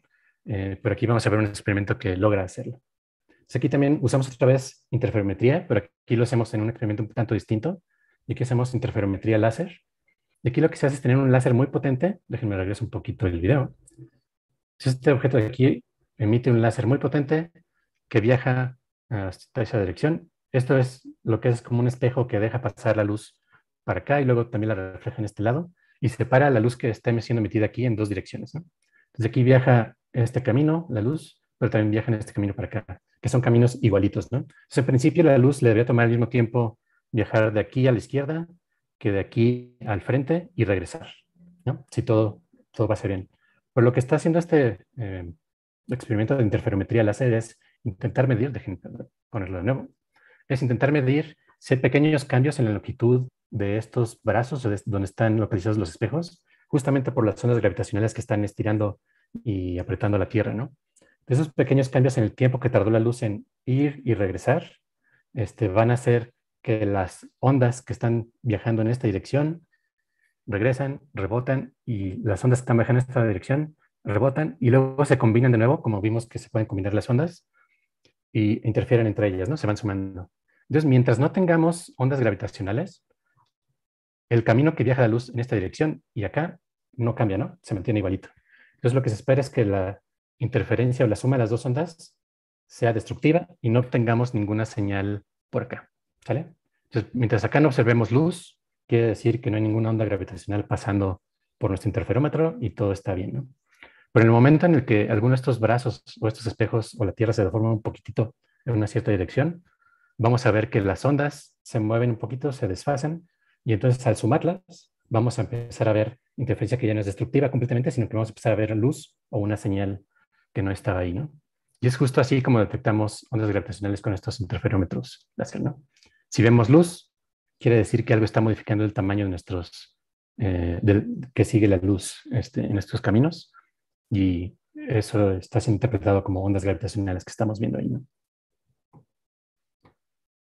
eh, pero aquí vamos a ver un experimento que logra hacerlo. Pues aquí también usamos otra vez interferometría, pero aquí lo hacemos en un experimento un tanto distinto. Y aquí hacemos interferometría láser. Y aquí lo que se hace es tener un láser muy potente. Déjenme regresar un poquito el video. Este objeto de aquí emite un láser muy potente que viaja hasta esa dirección esto es lo que es como un espejo que deja pasar la luz para acá y luego también la refleja en este lado y separa la luz que está siendo emitida aquí en dos direcciones. Desde aquí viaja en este camino la luz, pero también viaja en este camino para acá, que son caminos igualitos. ¿no? en principio la luz le debería tomar al mismo tiempo viajar de aquí a la izquierda que de aquí al frente y regresar, si todo, todo va a ser bien. Por lo que está haciendo este eh, experimento de interferometría láser es intentar medir, dejen ponerlo de nuevo, es intentar medir si pequeños cambios en la longitud de estos brazos donde están localizados los espejos, justamente por las zonas gravitacionales que están estirando y apretando la Tierra, ¿no? esos pequeños cambios en el tiempo que tardó la luz en ir y regresar, este, van a hacer que las ondas que están viajando en esta dirección regresan, rebotan y las ondas que están viajando en esta dirección rebotan y luego se combinan de nuevo, como vimos que se pueden combinar las ondas y interfieren entre ellas, ¿no? Se van sumando. Entonces, mientras no tengamos ondas gravitacionales, el camino que viaja la luz en esta dirección y acá no cambia, ¿no? Se mantiene igualito. Entonces, lo que se espera es que la interferencia o la suma de las dos ondas sea destructiva y no obtengamos ninguna señal por acá, ¿sale? Entonces, mientras acá no observemos luz, quiere decir que no hay ninguna onda gravitacional pasando por nuestro interferómetro y todo está bien, ¿no? Pero en el momento en el que alguno de estos brazos o estos espejos o la Tierra se deforma un poquitito en una cierta dirección, vamos a ver que las ondas se mueven un poquito, se desfasan, y entonces al sumarlas vamos a empezar a ver interferencia que ya no es destructiva completamente, sino que vamos a empezar a ver luz o una señal que no estaba ahí, ¿no? Y es justo así como detectamos ondas gravitacionales con estos interferómetros láser, ¿no? Si vemos luz, quiere decir que algo está modificando el tamaño de nuestros, eh, del, que sigue la luz este, en estos caminos. Y eso está siendo interpretado como ondas gravitacionales que estamos viendo ahí.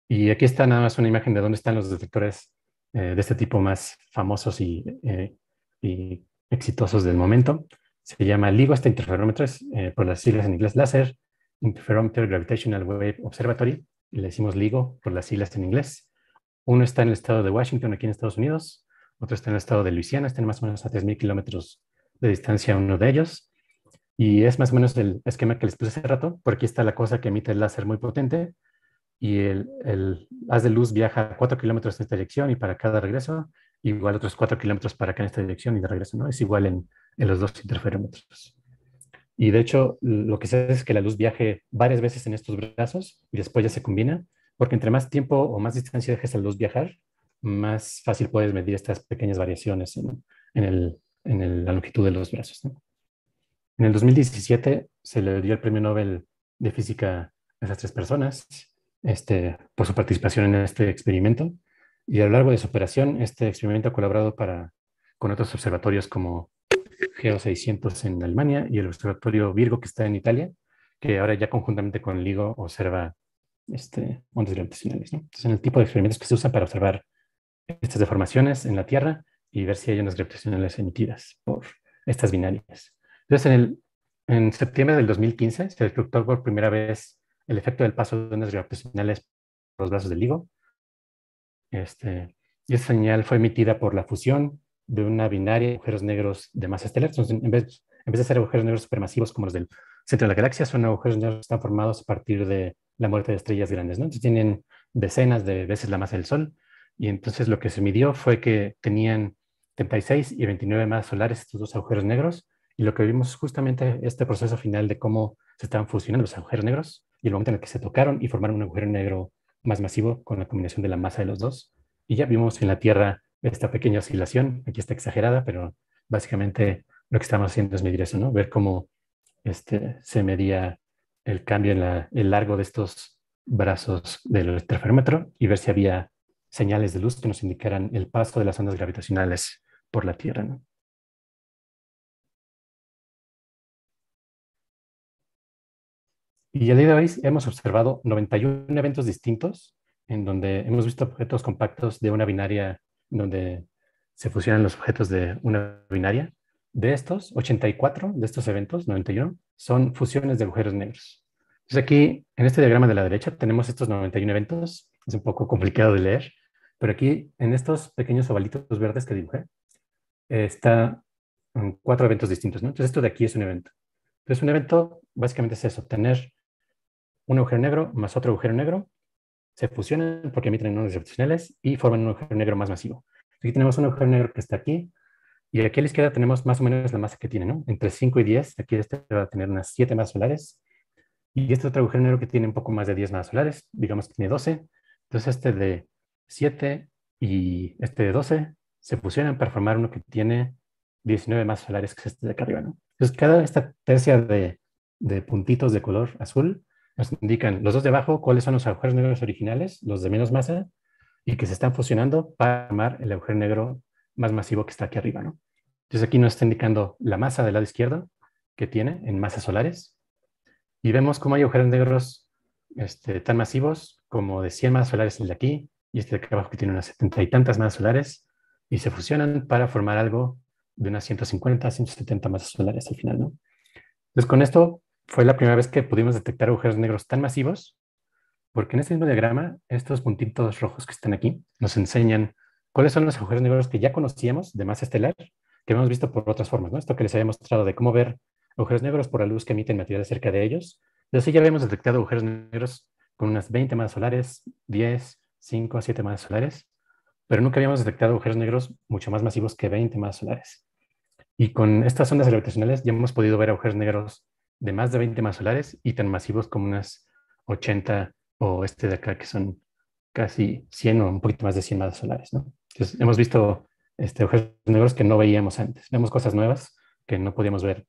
Y aquí está nada más una imagen de dónde están los detectores eh, de este tipo más famosos eh, y, exitosos del momento. Se llama LIGO, este interferómetros eh, por las siglas en inglés LASER, Interferometer Gravitational Wave Observatory, le decimos LIGO por las siglas en inglés. Uno está en el estado de Washington, aquí en Estados Unidos, otro está en el estado de Luisiana, están más o menos a 3.000 kilómetros de distancia uno de ellos, y es más o menos el esquema que les puse hace rato. porque aquí está la cosa que emite el láser muy potente y el, haz de luz viaja 4 kilómetros en esta dirección y para cada regreso, igual otros 4 kilómetros para acá en esta dirección y de regreso, ¿no? Es igual en, los dos interferómetros. Y de hecho, lo que se hace es que la luz viaje varias veces en estos brazos y después ya se combina, porque entre más tiempo o más distancia dejes la luz viajar, más fácil puedes medir estas pequeñas variaciones en, la longitud de los brazos. En el 2017 se le dio el premio Nobel de Física a esas tres personas este, por su participación en este experimento. Y a lo largo de su operación, este experimento ha colaborado para, con otros observatorios como Geo 600 en Alemania y el Observatorio Virgo que está en Italia, que ahora ya conjuntamente con LIGO observa este, ondas gravitacionales. ¿no? el tipo de experimentos que se usan para observar estas deformaciones en la Tierra y ver si hay ondas gravitacionales emitidas por estas binarias. Entonces, en, septiembre del 2015 se detectó por primera vez el efecto del paso de ondas gravitacionales por los brazos del LIGO. Este, y esta señal fue emitida por la fusión de una binaria de agujeros negros de masa estelar. Entonces, en vez, en vez de ser agujeros negros supermasivos como los del centro de la galaxia, son agujeros negros que están formados a partir de la muerte de estrellas grandes. ¿no? Entonces, tienen decenas de veces la masa del Sol. Y entonces lo que se midió fue que tenían 36 y 29 masas solares estos dos agujeros negros y lo que vimos es justamente este proceso final de cómo se estaban fusionando los agujeros negros y el momento en el que se tocaron y formaron un agujero negro más masivo con la combinación de la masa de los dos. Y ya vimos en la Tierra esta pequeña oscilación, aquí está exagerada, pero básicamente lo que estamos haciendo es medir eso, ¿no? Ver cómo este, se medía el cambio en la, el largo de estos brazos del interferómetro y ver si había señales de luz que nos indicaran el paso de las ondas gravitacionales por la Tierra. ¿no? Y el día de hoy hemos observado 91 eventos distintos en donde hemos visto objetos compactos de una binaria, donde se fusionan los objetos de una binaria. De estos, 84 de estos eventos, 91, son fusiones de agujeros negros. Entonces aquí, en este diagrama de la derecha, tenemos estos 91 eventos. Es un poco complicado de leer, pero aquí, en estos pequeños ovalitos verdes que dibujé, está mm, cuatro eventos distintos. Entonces esto de aquí es un evento. Entonces un evento básicamente es eso, tener un agujero negro más otro agujero negro se fusionan porque emiten enormes gravitacionales y forman un agujero negro más masivo. Aquí tenemos un agujero negro que está aquí, y aquí a la izquierda tenemos más o menos la masa que tiene, ¿no? Entre 5 y 10, aquí este va a tener unas 7 masas solares, y este otro agujero negro que tiene un poco más de 10 masas solares, digamos que tiene 12, entonces este de 7 y este de 12 se fusionan para formar uno que tiene 19 masas solares, que es este de acá arriba, ¿no? Entonces cada esta tercia de, de puntitos de color azul nos indican los dos de abajo cuáles son los agujeros negros originales, los de menos masa, y que se están fusionando para formar el agujero negro más masivo que está aquí arriba. ¿no? Entonces aquí nos está indicando la masa del lado izquierdo que tiene en masas solares. Y vemos cómo hay agujeros negros este, tan masivos como de 100 masas solares el de aquí, y este de acá abajo que tiene unas 70 y tantas masas solares, y se fusionan para formar algo de unas 150, 170 masas solares al final. ¿no? Entonces con esto fue la primera vez que pudimos detectar agujeros negros tan masivos, porque en este mismo diagrama, estos puntitos rojos que están aquí nos enseñan cuáles son los agujeros negros que ya conocíamos de masa estelar, que hemos visto por otras formas, ¿no? Esto que les había mostrado de cómo ver agujeros negros por la luz que emiten materiales cerca de ellos. así ya habíamos detectado agujeros negros con unas 20 masas solares, 10, 5 7 masas solares, pero nunca habíamos detectado agujeros negros mucho más masivos que 20 masas solares. Y con estas ondas gravitacionales ya hemos podido ver agujeros negros de más de 20 más solares y tan masivos como unas 80 o este de acá que son casi 100 o un poquito más de 100 más solares. ¿no? Entonces hemos visto este, objetos negros que no veíamos antes. Vemos cosas nuevas que no podíamos ver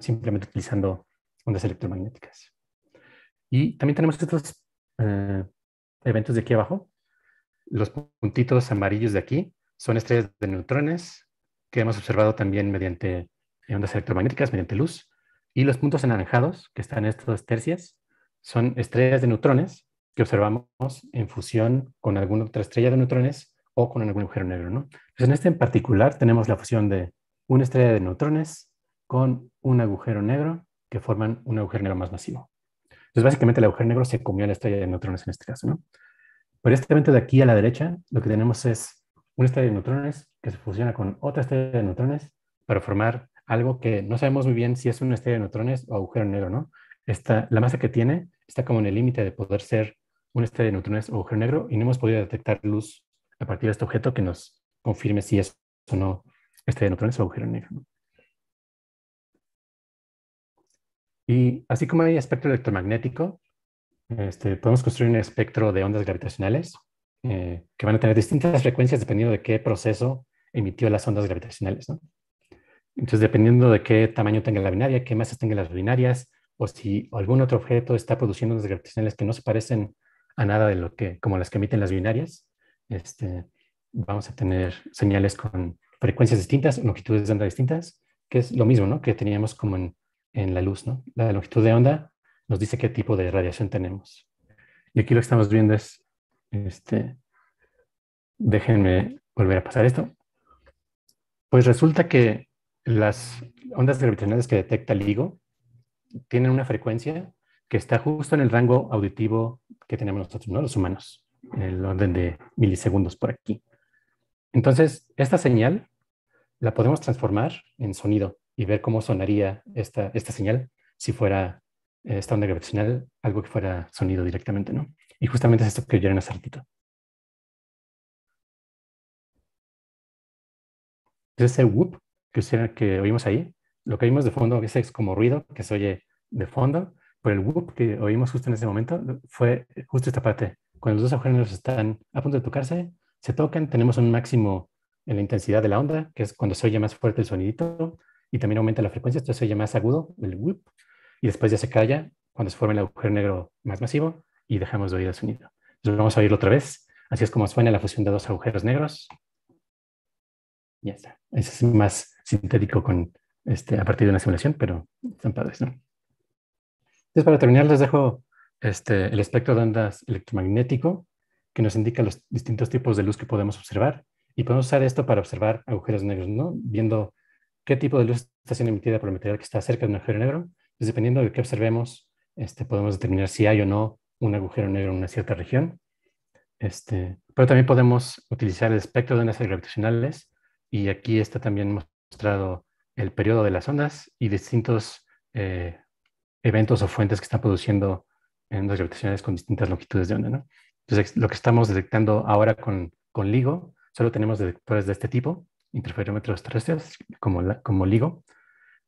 simplemente utilizando ondas electromagnéticas. Y también tenemos estos eh, eventos de aquí abajo. Los puntitos amarillos de aquí son estrellas de neutrones que hemos observado también mediante ondas electromagnéticas, mediante luz. Y los puntos anaranjados que están en estas tercias, son estrellas de neutrones que observamos en fusión con alguna otra estrella de neutrones o con algún agujero negro. ¿no? en este en particular tenemos la fusión de una estrella de neutrones con un agujero negro que forman un agujero negro más masivo. Entonces, básicamente el agujero negro se comió a la estrella de neutrones en este caso. ¿no? Pero este evento de aquí a la derecha, lo que tenemos es una estrella de neutrones que se fusiona con otra estrella de neutrones para formar algo que no sabemos muy bien si es un estrella de neutrones o agujero negro, ¿no? Esta, la masa que tiene está como en el límite de poder ser una estrella de neutrones o agujero negro y no hemos podido detectar luz a partir de este objeto que nos confirme si es o no estrella de neutrones o agujero negro. Y así como hay espectro electromagnético, este, podemos construir un espectro de ondas gravitacionales eh, que van a tener distintas frecuencias dependiendo de qué proceso emitió las ondas gravitacionales. ¿no? Entonces, dependiendo de qué tamaño tenga la binaria, qué masas tengan las binarias, o si algún otro objeto está produciendo unas que no se parecen a nada de lo que, como las que emiten las binarias, este, vamos a tener señales con frecuencias distintas, longitudes de onda distintas, que es lo mismo ¿no? que teníamos como en, en la luz. ¿no? La longitud de onda nos dice qué tipo de radiación tenemos. Y aquí lo que estamos viendo es, este, déjenme volver a pasar esto. Pues resulta que las ondas gravitacionales que detecta el LIGO tienen una frecuencia que está justo en el rango auditivo que tenemos nosotros, ¿no? Los humanos, en el orden de milisegundos por aquí. Entonces, esta señal la podemos transformar en sonido y ver cómo sonaría esta, señal si fuera eh, esta onda gravitacional algo que fuera sonido directamente, ¿no? Y justamente es esto que oyeron hace Entonces, Ese whoop que, oímos ahí, lo que oímos de fondo que es como ruido que se oye de fondo, pero el whoop que oímos justo en ese momento fue justo esta parte. Cuando los dos agujeros están a punto de tocarse, se tocan, tenemos un máximo en la intensidad de la onda, que es cuando se oye más fuerte el sonidito, y también aumenta la frecuencia, entonces se oye más agudo, el whoop, y después ya se calla cuando se forma el agujero negro más masivo y dejamos de oír el sonido. Entonces vamos a oírlo otra vez. Así es como suena la fusión de dos agujeros negros. Ya está. es más sintético con, este, a partir de una simulación, pero están padres, ¿no? Entonces, para terminar, les dejo este, el espectro de ondas electromagnético que nos indica los distintos tipos de luz que podemos observar. Y podemos usar esto para observar agujeros negros, ¿no? Viendo qué tipo de luz está siendo emitida por el material que está cerca de un agujero negro. dependiendo de qué observemos, este, podemos determinar si hay o no un agujero negro en una cierta región. Este, pero también podemos utilizar el espectro de ondas gravitacionales y aquí está también mostrado el periodo de las ondas y distintos eh, eventos o fuentes que están produciendo en ondas gravitacionales con distintas longitudes de onda. ¿no? Entonces, lo que estamos detectando ahora con, con LIGO, solo tenemos detectores de este tipo, interferómetros terrestres como, como LIGO.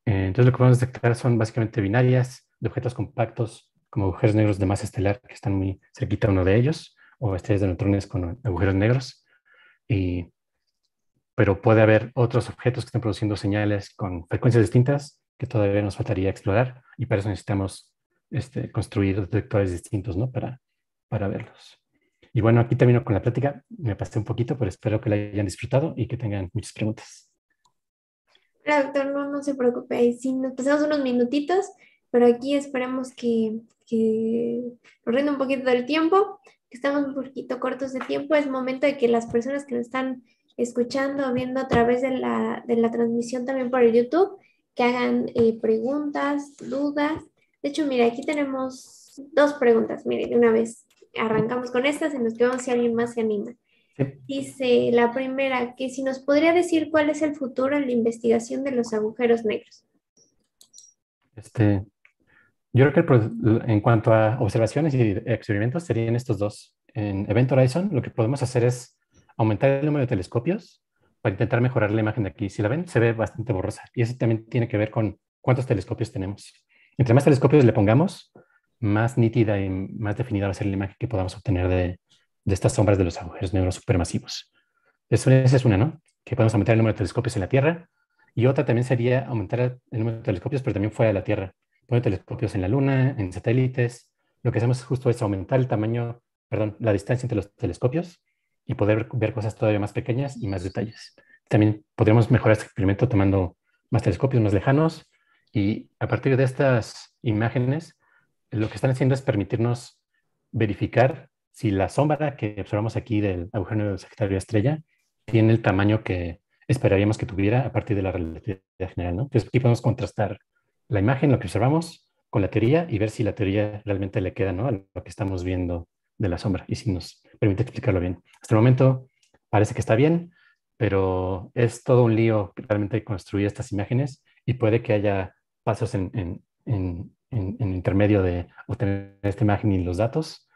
Eh, entonces, lo que podemos detectar son básicamente binarias de objetos compactos como agujeros negros de masa estelar que están muy cerquita uno de ellos, o estrellas de neutrones con agujeros negros. Y pero puede haber otros objetos que estén produciendo señales con frecuencias distintas que todavía nos faltaría explorar y para eso necesitamos este, construir detectores distintos ¿no? para, para verlos. Y bueno, aquí termino con la plática. Me pasé un poquito, pero espero que la hayan disfrutado y que tengan muchas preguntas. Hola, doctor, no, se preocupe. Sí, nos pasamos unos minutitos, pero aquí esperemos que, que nos un poquito del tiempo, que estamos un poquito cortos de tiempo. Es momento de que las personas que nos están escuchando, viendo a través de la, transmisión también por YouTube, que hagan eh, preguntas, dudas. De hecho, mira, aquí tenemos dos preguntas. Mire, de una vez arrancamos con estas y nos quedamos si alguien más se anima. Dice la primera, que si nos podría decir cuál es el futuro en la investigación de los agujeros negros. Este, yo creo que en cuanto a observaciones y experimentos serían estos dos. En Event Horizon lo que podemos hacer es aumentar el número de telescopios para intentar mejorar la imagen de aquí. Si la ven, se ve bastante borrosa. Y eso también tiene que ver con cuántos telescopios tenemos. Entre más telescopios le pongamos, más nítida y más definida va a ser la imagen que podamos obtener de, estas sombras de los agujeros negros supermasivos. Eso, esa es una, ¿no? Que podemos aumentar el número de telescopios en la Tierra. Y otra también sería aumentar el número de telescopios, pero también fuera de la Tierra. Poner telescopios en la Luna, en satélites. Lo que hacemos justo es aumentar el tamaño, perdón, la distancia entre los telescopios y poder ver cosas todavía más pequeñas y más detalles. También podríamos mejorar este experimento tomando más telescopios más lejanos y a partir de estas imágenes, lo que están haciendo es permitirnos verificar si la sombra que observamos aquí del agujero del Sagitario Estrella tiene el tamaño que esperaríamos que tuviera a partir de la relatividad general. Entonces aquí podemos contrastar la imagen, lo que observamos, con la teoría y ver si la teoría realmente le queda ¿no? a lo que estamos viendo de la sombra y si nos permite explicarlo bien. Hasta el momento parece que está bien, pero es todo un lío realmente construir estas imágenes y puede que haya pasos en, en, intermedio de obtener esta imagen y los datos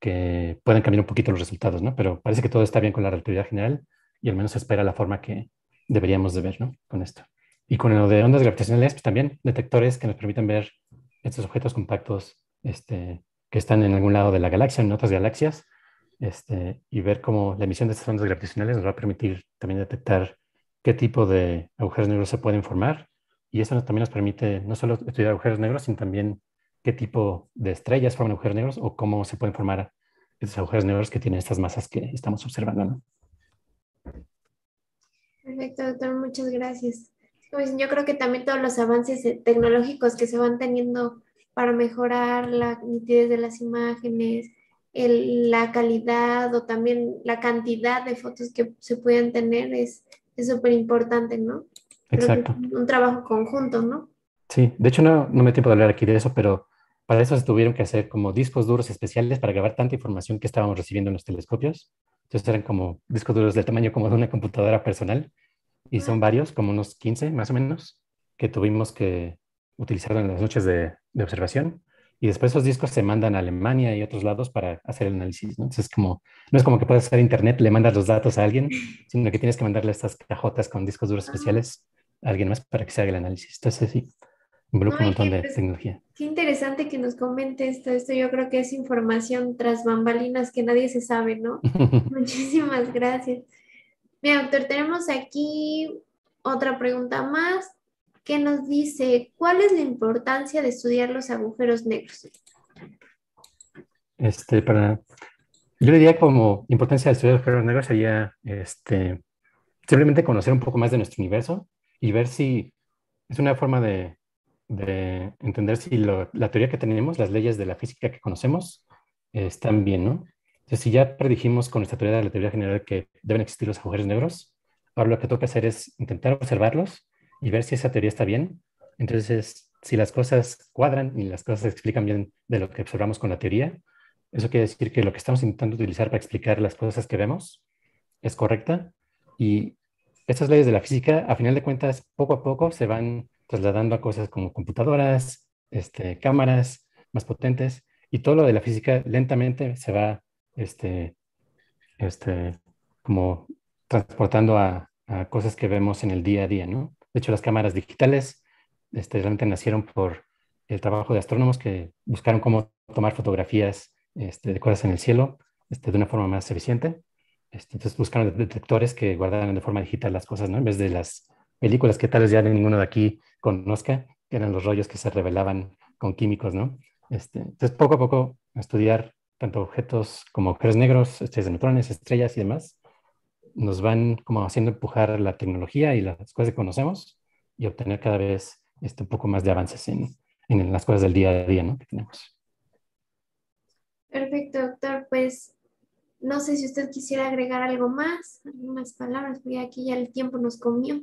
que pueden cambiar un poquito los resultados, ¿no? Pero parece que todo está bien con la relatividad general y al menos se espera la forma que deberíamos de ver, ¿no? Con esto. Y con lo de ondas gravitacionales, pues también detectores que nos permiten ver estos objetos compactos este, que están en algún lado de la galaxia, en otras galaxias, este, y ver cómo la emisión de estas ondas gravitacionales nos va a permitir también detectar qué tipo de agujeros negros se pueden formar. Y eso también nos permite no solo estudiar agujeros negros, sino también qué tipo de estrellas forman agujeros negros o cómo se pueden formar esos agujeros negros que tienen estas masas que estamos observando. ¿no? Perfecto, doctor, muchas gracias. Pues yo creo que también todos los avances eh, tecnológicos que se van teniendo para mejorar la nitidez de las imágenes, la calidad o también la cantidad de fotos que se pueden tener es súper importante, ¿no? Exacto. un trabajo conjunto, ¿no? Sí, de hecho no, no me tiempo de hablar aquí de eso, pero para eso se tuvieron que hacer como discos duros especiales para grabar tanta información que estábamos recibiendo en los telescopios. Entonces eran como discos duros del tamaño como de una computadora personal y son varios, como unos 15 más o menos, que tuvimos que, utilizado en las noches de, observación. Y después esos discos se mandan a Alemania y otros lados para hacer el análisis. ¿no? Entonces, es como, no es como que puedas hacer internet, le mandas los datos a alguien, sino que tienes que mandarle estas cajotas con discos duros especiales a alguien más para que se haga el análisis. Entonces, sí, involucra un montón de tecnología. Qué interesante que nos comente esto. Esto yo creo que es información tras bambalinas que nadie se sabe, ¿no? Muchísimas gracias. Mira, doctor, tenemos aquí otra pregunta más que nos dice, ¿cuál es la importancia de estudiar los agujeros negros? Este, para, yo diría como importancia de estudiar los agujeros negros sería este, simplemente conocer un poco más de nuestro universo y ver si es una forma de, de entender si la teoría que tenemos, las leyes de la física que conocemos, están bien, ¿no? Entonces, si ya predijimos con nuestra teoría de la teoría general que deben existir los agujeros negros, ahora lo que toca hacer es intentar observarlos y ver si esa teoría está bien. Entonces, si las cosas cuadran y las cosas se explican bien de lo que observamos con la teoría, eso quiere decir que lo que estamos intentando utilizar para explicar las cosas que vemos es correcta y estas leyes de la física, a final de cuentas, poco a poco se van trasladando a cosas como computadoras, este, cámaras más potentes y todo lo de la física lentamente se va este, este, como transportando a, a cosas que vemos en el día a día, ¿no? De hecho, las cámaras digitales este, realmente nacieron por el trabajo de astrónomos que buscaron cómo tomar fotografías este, de cosas en el cielo este, de una forma más eficiente. Este, entonces buscaron detectores que guardaran de forma digital las cosas, ¿no? En vez de las películas que tal vez ya ninguno de aquí conozca, que eran los rollos que se revelaban con químicos, ¿no? entonces, poco a poco, estudiar tanto objetos como agujeros negros, estrellas de neutrones, estrellas y demás, nos van como haciendo empujar la tecnología y las cosas que conocemos y obtener cada vez este, un poco más de avances en, las cosas del día a día ¿no? que tenemos. Perfecto, doctor. Pues no sé si usted quisiera agregar algo más, algunas palabras, porque aquí ya el tiempo nos comió.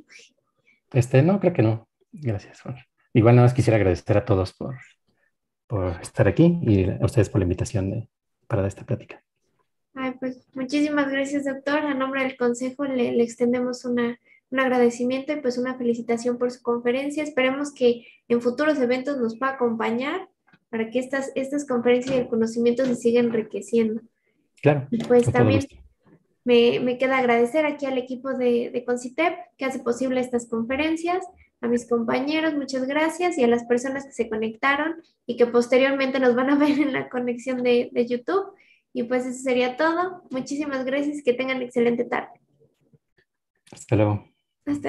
Este, no, creo que no. Gracias, Igual nada más quisiera agradecer a todos por, por estar aquí y a ustedes por la invitación de, para esta plática pues muchísimas gracias, doctor. A nombre del Consejo le, le extendemos una, un agradecimiento y pues una felicitación por su conferencia. Esperemos que en futuros eventos nos pueda acompañar para que estas, estas conferencias y el conocimiento se sigan enriqueciendo. Claro. Y pues también me, me, queda agradecer aquí al equipo de, de Concitep que hace posible estas conferencias, a mis compañeros, muchas gracias, y a las personas que se conectaron y que posteriormente nos van a ver en la conexión de, de YouTube. Y pues eso sería todo. Muchísimas gracias. Que tengan excelente tarde. Hasta luego. Hasta luego.